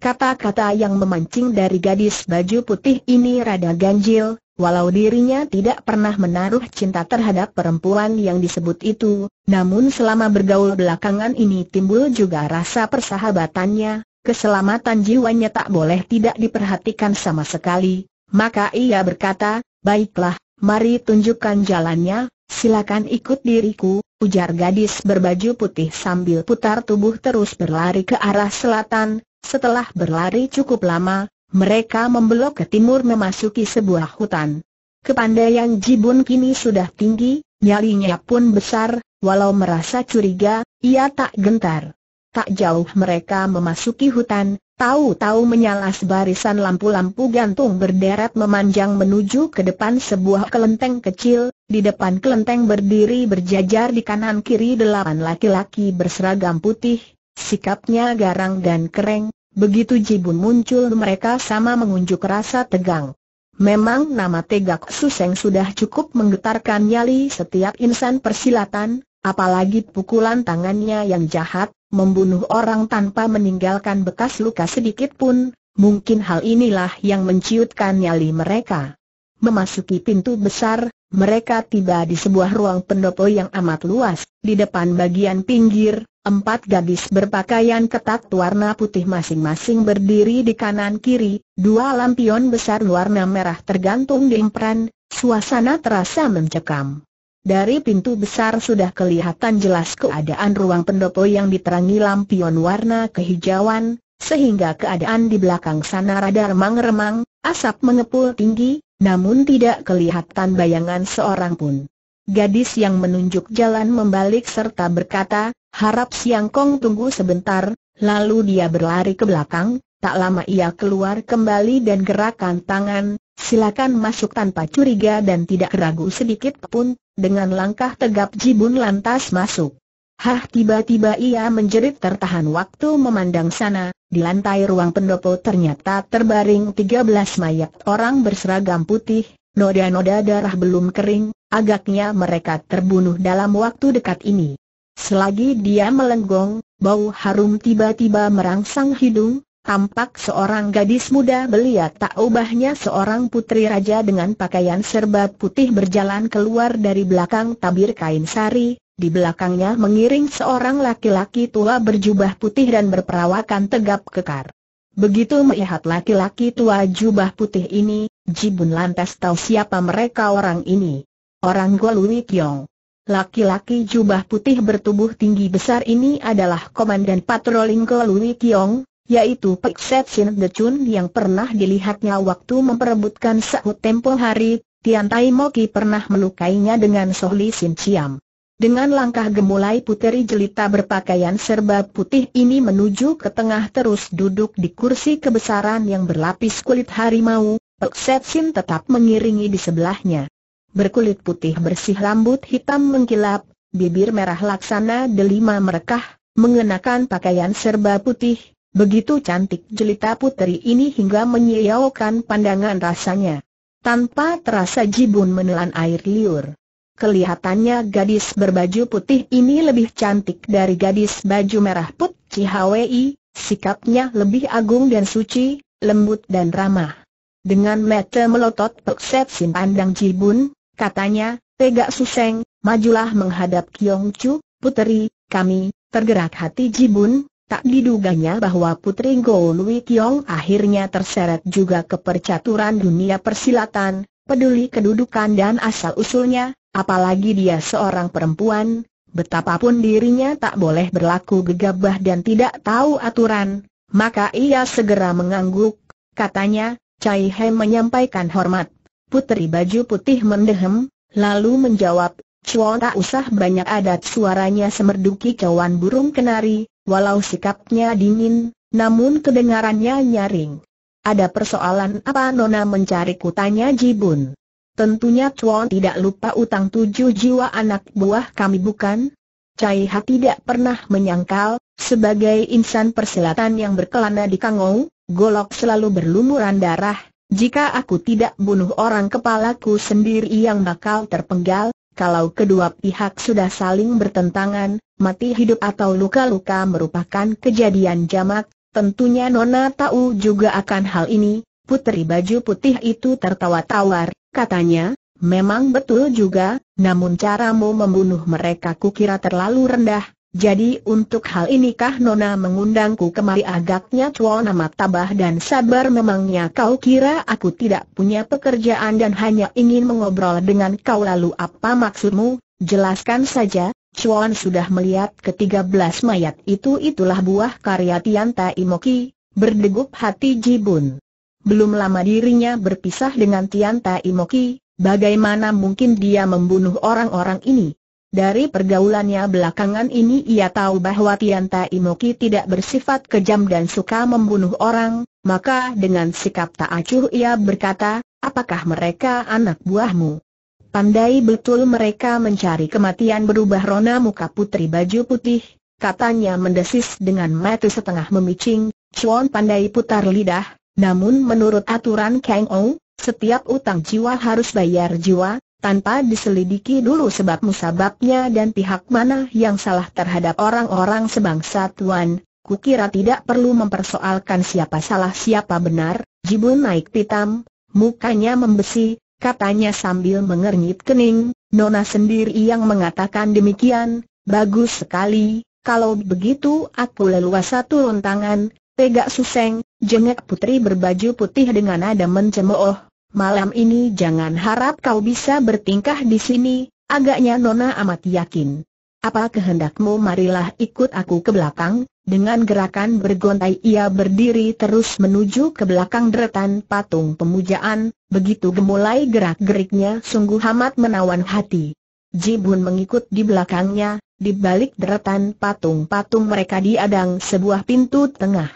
kata-kata yang memancing dari gadis baju putih ini rada ganjil, walau dirinya tidak pernah menaruh cinta terhadap perempuan yang disebut itu, namun selama bergaul belakangan ini timbul juga rasa persahabatannya, keselamatan jiwanya tak boleh tidak diperhatikan sama sekali, maka ia berkata, baiklah, mari tunjukkan jalannya, silakan ikut diriku, ujar gadis berbaju putih sambil putar tubuh terus berlari ke arah selatan. Setelah berlari cukup lama, mereka membelok ke timur memasuki sebuah hutan. Kepandaian Jibun kini sudah tinggi, nyalinya pun besar, walau merasa curiga, ia tak gentar. Tak jauh mereka memasuki hutan, tahu-tahu menyala sebarisan lampu-lampu gantung berderet memanjang menuju ke depan sebuah kelenteng kecil, di depan kelenteng berdiri berjajar di kanan kiri delapan laki-laki berseragam putih, sikapnya garang dan kereng, begitu Jibun muncul mereka sama mengunjuk rasa tegang. Memang nama Tegak Suseng sudah cukup menggetarkan nyali setiap insan persilatan, apalagi pukulan tangannya yang jahat, membunuh orang tanpa meninggalkan bekas luka sedikit pun, mungkin hal inilah yang menciutkan nyali mereka. Memasuki pintu besar, mereka tiba di sebuah ruang pendopo yang amat luas, di depan bagian pinggir, Empat gadis berpakaian ketat warna putih masing-masing berdiri di kanan kiri, dua lampion besar warna merah tergantung di emperan. suasana terasa mencekam. Dari pintu besar sudah kelihatan jelas keadaan ruang pendopo yang diterangi lampion warna kehijauan, sehingga keadaan di belakang sana radar remang-remang, asap mengepul tinggi, namun tidak kelihatan bayangan seorang pun. Gadis yang menunjuk jalan membalik serta berkata, harap Siang Kong tunggu sebentar, lalu dia berlari ke belakang, tak lama ia keluar kembali dan gerakan tangan, silakan masuk tanpa curiga dan tidak ragu sedikit pun, dengan langkah tegap Jibun lantas masuk. Hah tiba-tiba ia menjerit tertahan waktu memandang sana, di lantai ruang pendopo ternyata terbaring 13 mayat orang berseragam putih, noda-noda darah belum kering, agaknya mereka terbunuh dalam waktu dekat ini. Selagi dia melenggong, bau harum tiba-tiba merangsang hidung, tampak seorang gadis muda belia tak ubahnya seorang putri raja dengan pakaian serba putih berjalan keluar dari belakang tabir kain sari, di belakangnya mengiring seorang laki-laki tua berjubah putih dan berperawakan tegap kekar. Begitu melihat laki-laki tua jubah putih ini, Jibun lantas tahu siapa mereka orang ini. Orang Golui Kiong. Laki-laki jubah putih bertubuh tinggi besar ini adalah komandan patroli Golui Kiong, yaitu Set Sin De Chun yang pernah dilihatnya waktu memperebutkan sehut tempo hari, Tian Tai Moki pernah melukainya dengan Li Sin Ciam. Dengan langkah gemulai puteri jelita berpakaian serba putih ini menuju ke tengah terus duduk di kursi kebesaran yang berlapis kulit harimau, Set Sin tetap mengiringi di sebelahnya. Berkulit putih bersih rambut hitam mengkilap, bibir merah laksana delima merekah, mengenakan pakaian serba putih, Begitu cantik jelita putri ini hingga menyiaukan pandangan rasanya. Tanpa terasa Jibun menelan air liur. Kelihatannya gadis berbaju putih ini lebih cantik dari gadis baju merah put Cihawi. sikapnya lebih agung dan suci, lembut dan ramah. Dengan mata melotot Pekset Sin pandang Jibun, katanya, Tegak Suseng, majulah menghadap Kyong Chu, puteri, kami, tergerak hati Jibun, Tak diduganya bahwa putri Go Lui Kiong akhirnya terseret juga ke percaturan dunia persilatan, peduli kedudukan dan asal-usulnya, apalagi dia seorang perempuan, betapapun dirinya tak boleh berlaku gegabah dan tidak tahu aturan, maka ia segera mengangguk, katanya, Cai He menyampaikan hormat. Putri baju putih mendehem, lalu menjawab, Cuan tak usah banyak adat suaranya semerduki cawan burung kenari, walau sikapnya dingin, namun kedengarannya nyaring. Ada persoalan apa Nona mencari kutanya Jibun? Tentunya Cuan tidak lupa utang tujuh jiwa anak buah kami bukan? Cai Ha tidak pernah menyangkal, sebagai insan persilatan yang berkelana di Kangou, golok selalu berlumuran darah, jika aku tidak bunuh orang kepalaku sendiri yang bakal terpenggal, kalau kedua pihak sudah saling bertentangan, mati hidup atau luka-luka merupakan kejadian jamak, tentunya Nona tahu juga akan hal ini. Putri baju putih itu tertawa tawar, katanya, memang betul juga, namun caramu membunuh mereka kukira terlalu rendah, jadi untuk hal inikah Nona mengundangku kemari agaknya Chuan amat tabah dan sabar memangnya kau kira aku tidak punya pekerjaan dan hanya ingin mengobrol dengan kau lalu apa maksudmu? Jelaskan saja, Cuan sudah melihat ketiga belas mayat itu itulah buah karya Tianta Imoki, berdegup hati Jibun. Belum lama dirinya berpisah dengan Tianta Imoki, bagaimana mungkin dia membunuh orang-orang ini? Dari pergaulannya belakangan ini ia tahu bahwa Tian Tai Moki tidak bersifat kejam dan suka membunuh orang, maka dengan sikap tak acuh ia berkata, apakah mereka anak buahmu? Pandai betul mereka mencari kematian berubah rona muka putri baju putih, katanya mendesis dengan mata setengah memicing, Chuan pandai putar lidah, namun menurut aturan Kang Ou, setiap utang jiwa harus bayar jiwa, tanpa diselidiki dulu sebab-musababnya dan pihak mana yang salah terhadap orang-orang sebangsa Tuan, kukira tidak perlu mempersoalkan siapa salah siapa benar, Jibun naik pitam, mukanya membesi, katanya sambil mengernyit kening, Nona sendiri yang mengatakan demikian, bagus sekali, kalau begitu aku leluasa turun tangan, Tegak Suseng, jengek putri berbaju putih dengan nada mencemooh, Malam ini jangan harap kau bisa bertingkah di sini, agaknya Nona amat yakin. Apa kehendakmu marilah ikut aku ke belakang, dengan gerakan bergontai ia berdiri terus menuju ke belakang deretan patung pemujaan, begitu gemulai gerak-geriknya sungguh amat menawan hati. Jibun mengikut di belakangnya, di balik deretan patung-patung mereka diadang sebuah pintu tengah.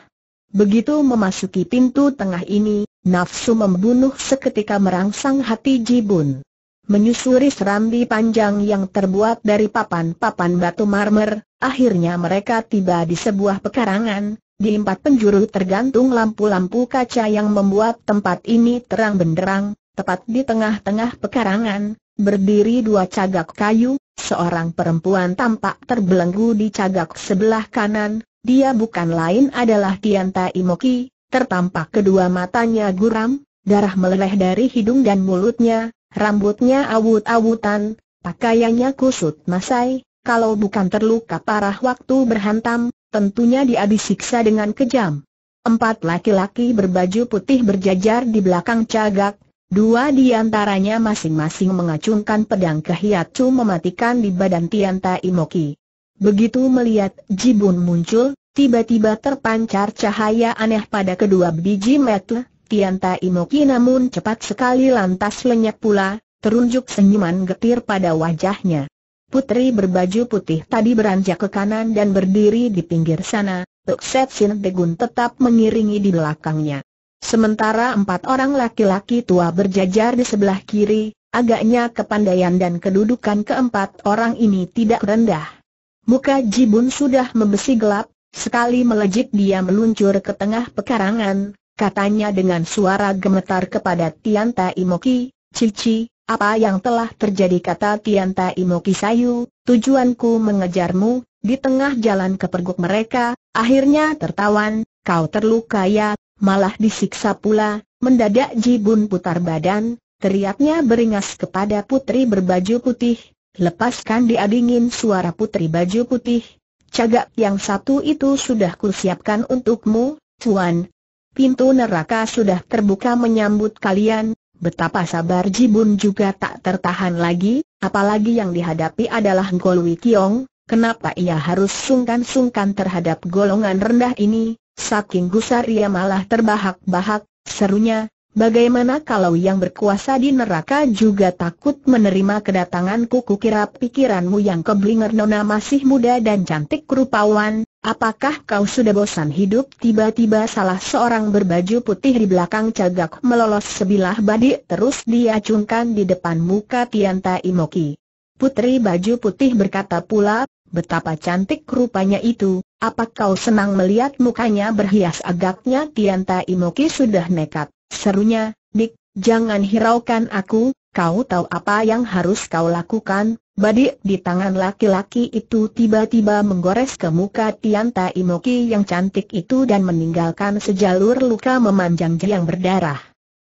Begitu memasuki pintu tengah ini, Nafsu membunuh seketika merangsang hati Jibun. Menyusuri serambi panjang yang terbuat dari papan-papan batu marmer, akhirnya mereka tiba di sebuah pekarangan, di empat penjuru tergantung lampu-lampu kaca yang membuat tempat ini terang benderang, tepat di tengah-tengah pekarangan, berdiri dua cagak kayu, seorang perempuan tampak terbelenggu di cagak sebelah kanan, dia bukan lain adalah Tianta Imoki, tertampak kedua matanya guram, darah meleleh dari hidung dan mulutnya, rambutnya awut-awutan, pakaiannya kusut masai, kalau bukan terluka parah waktu berhantam, tentunya dia disiksa dengan kejam. Empat laki-laki berbaju putih berjajar di belakang cagak, dua di antaranya masing-masing mengacungkan pedang kehiatu mematikan di badan Tian Tai Moki. Begitu melihat Jibun muncul, Tiba-tiba terpancar cahaya aneh pada kedua biji metle, Tianta Imoki namun cepat sekali lantas lenyap pula, terunjuk senyuman getir pada wajahnya. Putri berbaju putih tadi beranjak ke kanan dan berdiri di pinggir sana, Tuk sin Degun tetap mengiringi di belakangnya. Sementara empat orang laki-laki tua berjajar di sebelah kiri, agaknya kepandaian dan kedudukan keempat orang ini tidak rendah. Muka Jibun sudah membesi gelap, Sekali melejit dia meluncur ke tengah pekarangan, katanya dengan suara gemetar kepada Tianta Imoki, Cici, apa yang telah terjadi kata Tianta Imoki Sayu, tujuanku mengejarmu, di tengah jalan ke kepergok mereka, akhirnya tertawan, kau terluka ya, malah disiksa pula, mendadak Jibun putar badan, teriaknya beringas kepada putri berbaju putih, lepaskan dia dingin suara putri baju putih, Cagak yang satu itu sudah kusiapkan untukmu, Tuan. Pintu neraka sudah terbuka menyambut kalian, betapa sabar Jibun juga tak tertahan lagi, apalagi yang dihadapi adalah Golwi Kiong, kenapa ia harus sungkan-sungkan terhadap golongan rendah ini, saking gusar ia malah terbahak-bahak, serunya, Bagaimana kalau yang berkuasa di neraka juga takut menerima kedatanganku kukira pikiranmu yang keblinger nona masih muda dan cantik rupawan, apakah kau sudah bosan hidup tiba-tiba salah seorang berbaju putih di belakang cagak melolos sebilah badi terus diacungkan di depan muka Tianta Imoki. Putri baju putih berkata pula, betapa cantik rupanya itu, apa kau senang melihat mukanya berhias agaknya Tianta Imoki sudah nekat Serunya, Dik, jangan hiraukan aku, kau tahu apa yang harus kau lakukan, Badik di tangan laki-laki itu tiba-tiba menggores ke muka Tian Tai yang cantik itu dan meninggalkan sejalur luka memanjang yang berdarah.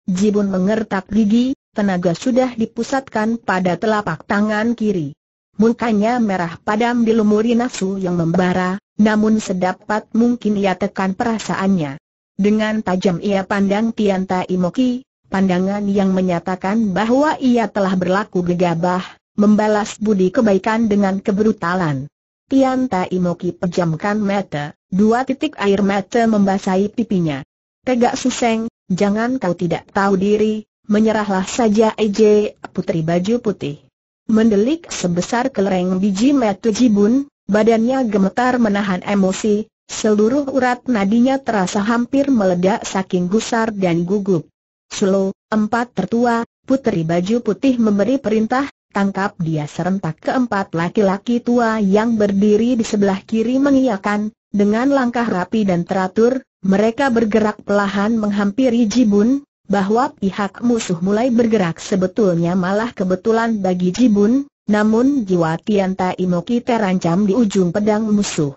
Jibun mengertak gigi, tenaga sudah dipusatkan pada telapak tangan kiri. Mukanya merah padam dilumuri nafsu yang membara, namun sedapat mungkin ia tekan perasaannya. Dengan tajam ia pandang Tian Tai Moki, pandangan yang menyatakan bahwa ia telah berlaku gegabah, membalas budi kebaikan dengan kebrutalan. Tian Tai Moki pejamkan mata, dua titik air mata membasahi pipinya. Tegak suseng, jangan kau tidak tahu diri, menyerahlah saja Ej, putri baju putih. Mendelik sebesar kelereng biji metu jibun, badannya gemetar menahan emosi, Seluruh urat nadinya terasa hampir meledak saking gusar dan gugup. Solo, empat tertua, putri baju putih memberi perintah, tangkap dia serentak keempat laki-laki tua yang berdiri di sebelah kiri mengiyakan, dengan langkah rapi dan teratur, mereka bergerak perlahan menghampiri Jibun, bahwa pihak musuh mulai bergerak sebetulnya malah kebetulan bagi Jibun, namun jiwa Tian Tai Moki terancam di ujung pedang musuh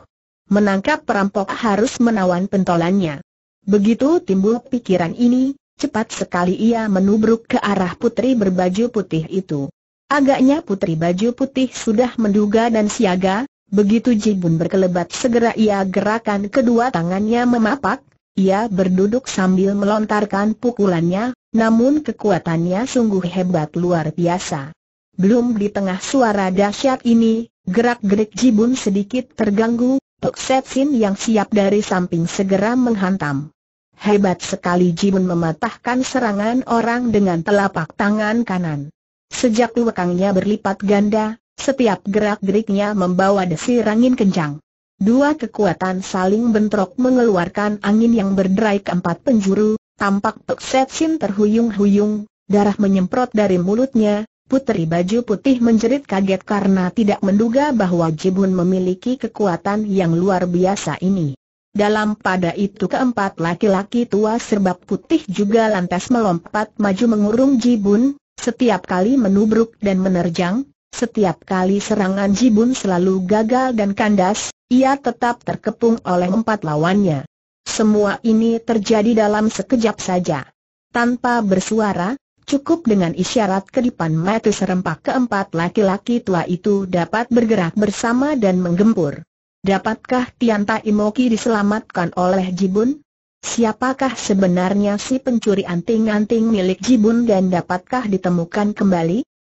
menangkap perampok harus menawan pentolannya. Begitu timbul pikiran ini, cepat sekali ia menubruk ke arah putri berbaju putih itu. Agaknya putri baju putih sudah menduga dan siaga, begitu Jibun berkelebat segera ia gerakan kedua tangannya memapak, ia berduduk sambil melontarkan pukulannya, namun kekuatannya sungguh hebat luar biasa. Belum di tengah suara dahsyat ini, gerak-gerik Jibun sedikit terganggu, Tok sin yang siap dari samping segera menghantam. Hebat sekali Jimun mematahkan serangan orang dengan telapak tangan kanan. Sejak luakangnya berlipat ganda, setiap gerak-geriknya membawa desir angin kencang. Dua kekuatan saling bentrok mengeluarkan angin yang berderai keempat penjuru, tampak Tok sin terhuyung-huyung, darah menyemprot dari mulutnya, Putri baju putih menjerit kaget karena tidak menduga bahwa Jibun memiliki kekuatan yang luar biasa ini. Dalam pada itu keempat laki-laki tua serba putih juga lantas melompat maju mengurung Jibun, setiap kali menubruk dan menerjang, setiap kali serangan Jibun selalu gagal dan kandas, ia tetap terkepung oleh empat lawannya. Semua ini terjadi dalam sekejap saja. Tanpa bersuara, Cukup dengan isyarat kedipan mata serempak keempat laki-laki tua itu dapat bergerak bersama dan menggempur. Dapatkah Tianta Imoki diselamatkan oleh Jibun? Siapakah sebenarnya si pencuri anting-anting milik Jibun dan dapatkah ditemukan kembali?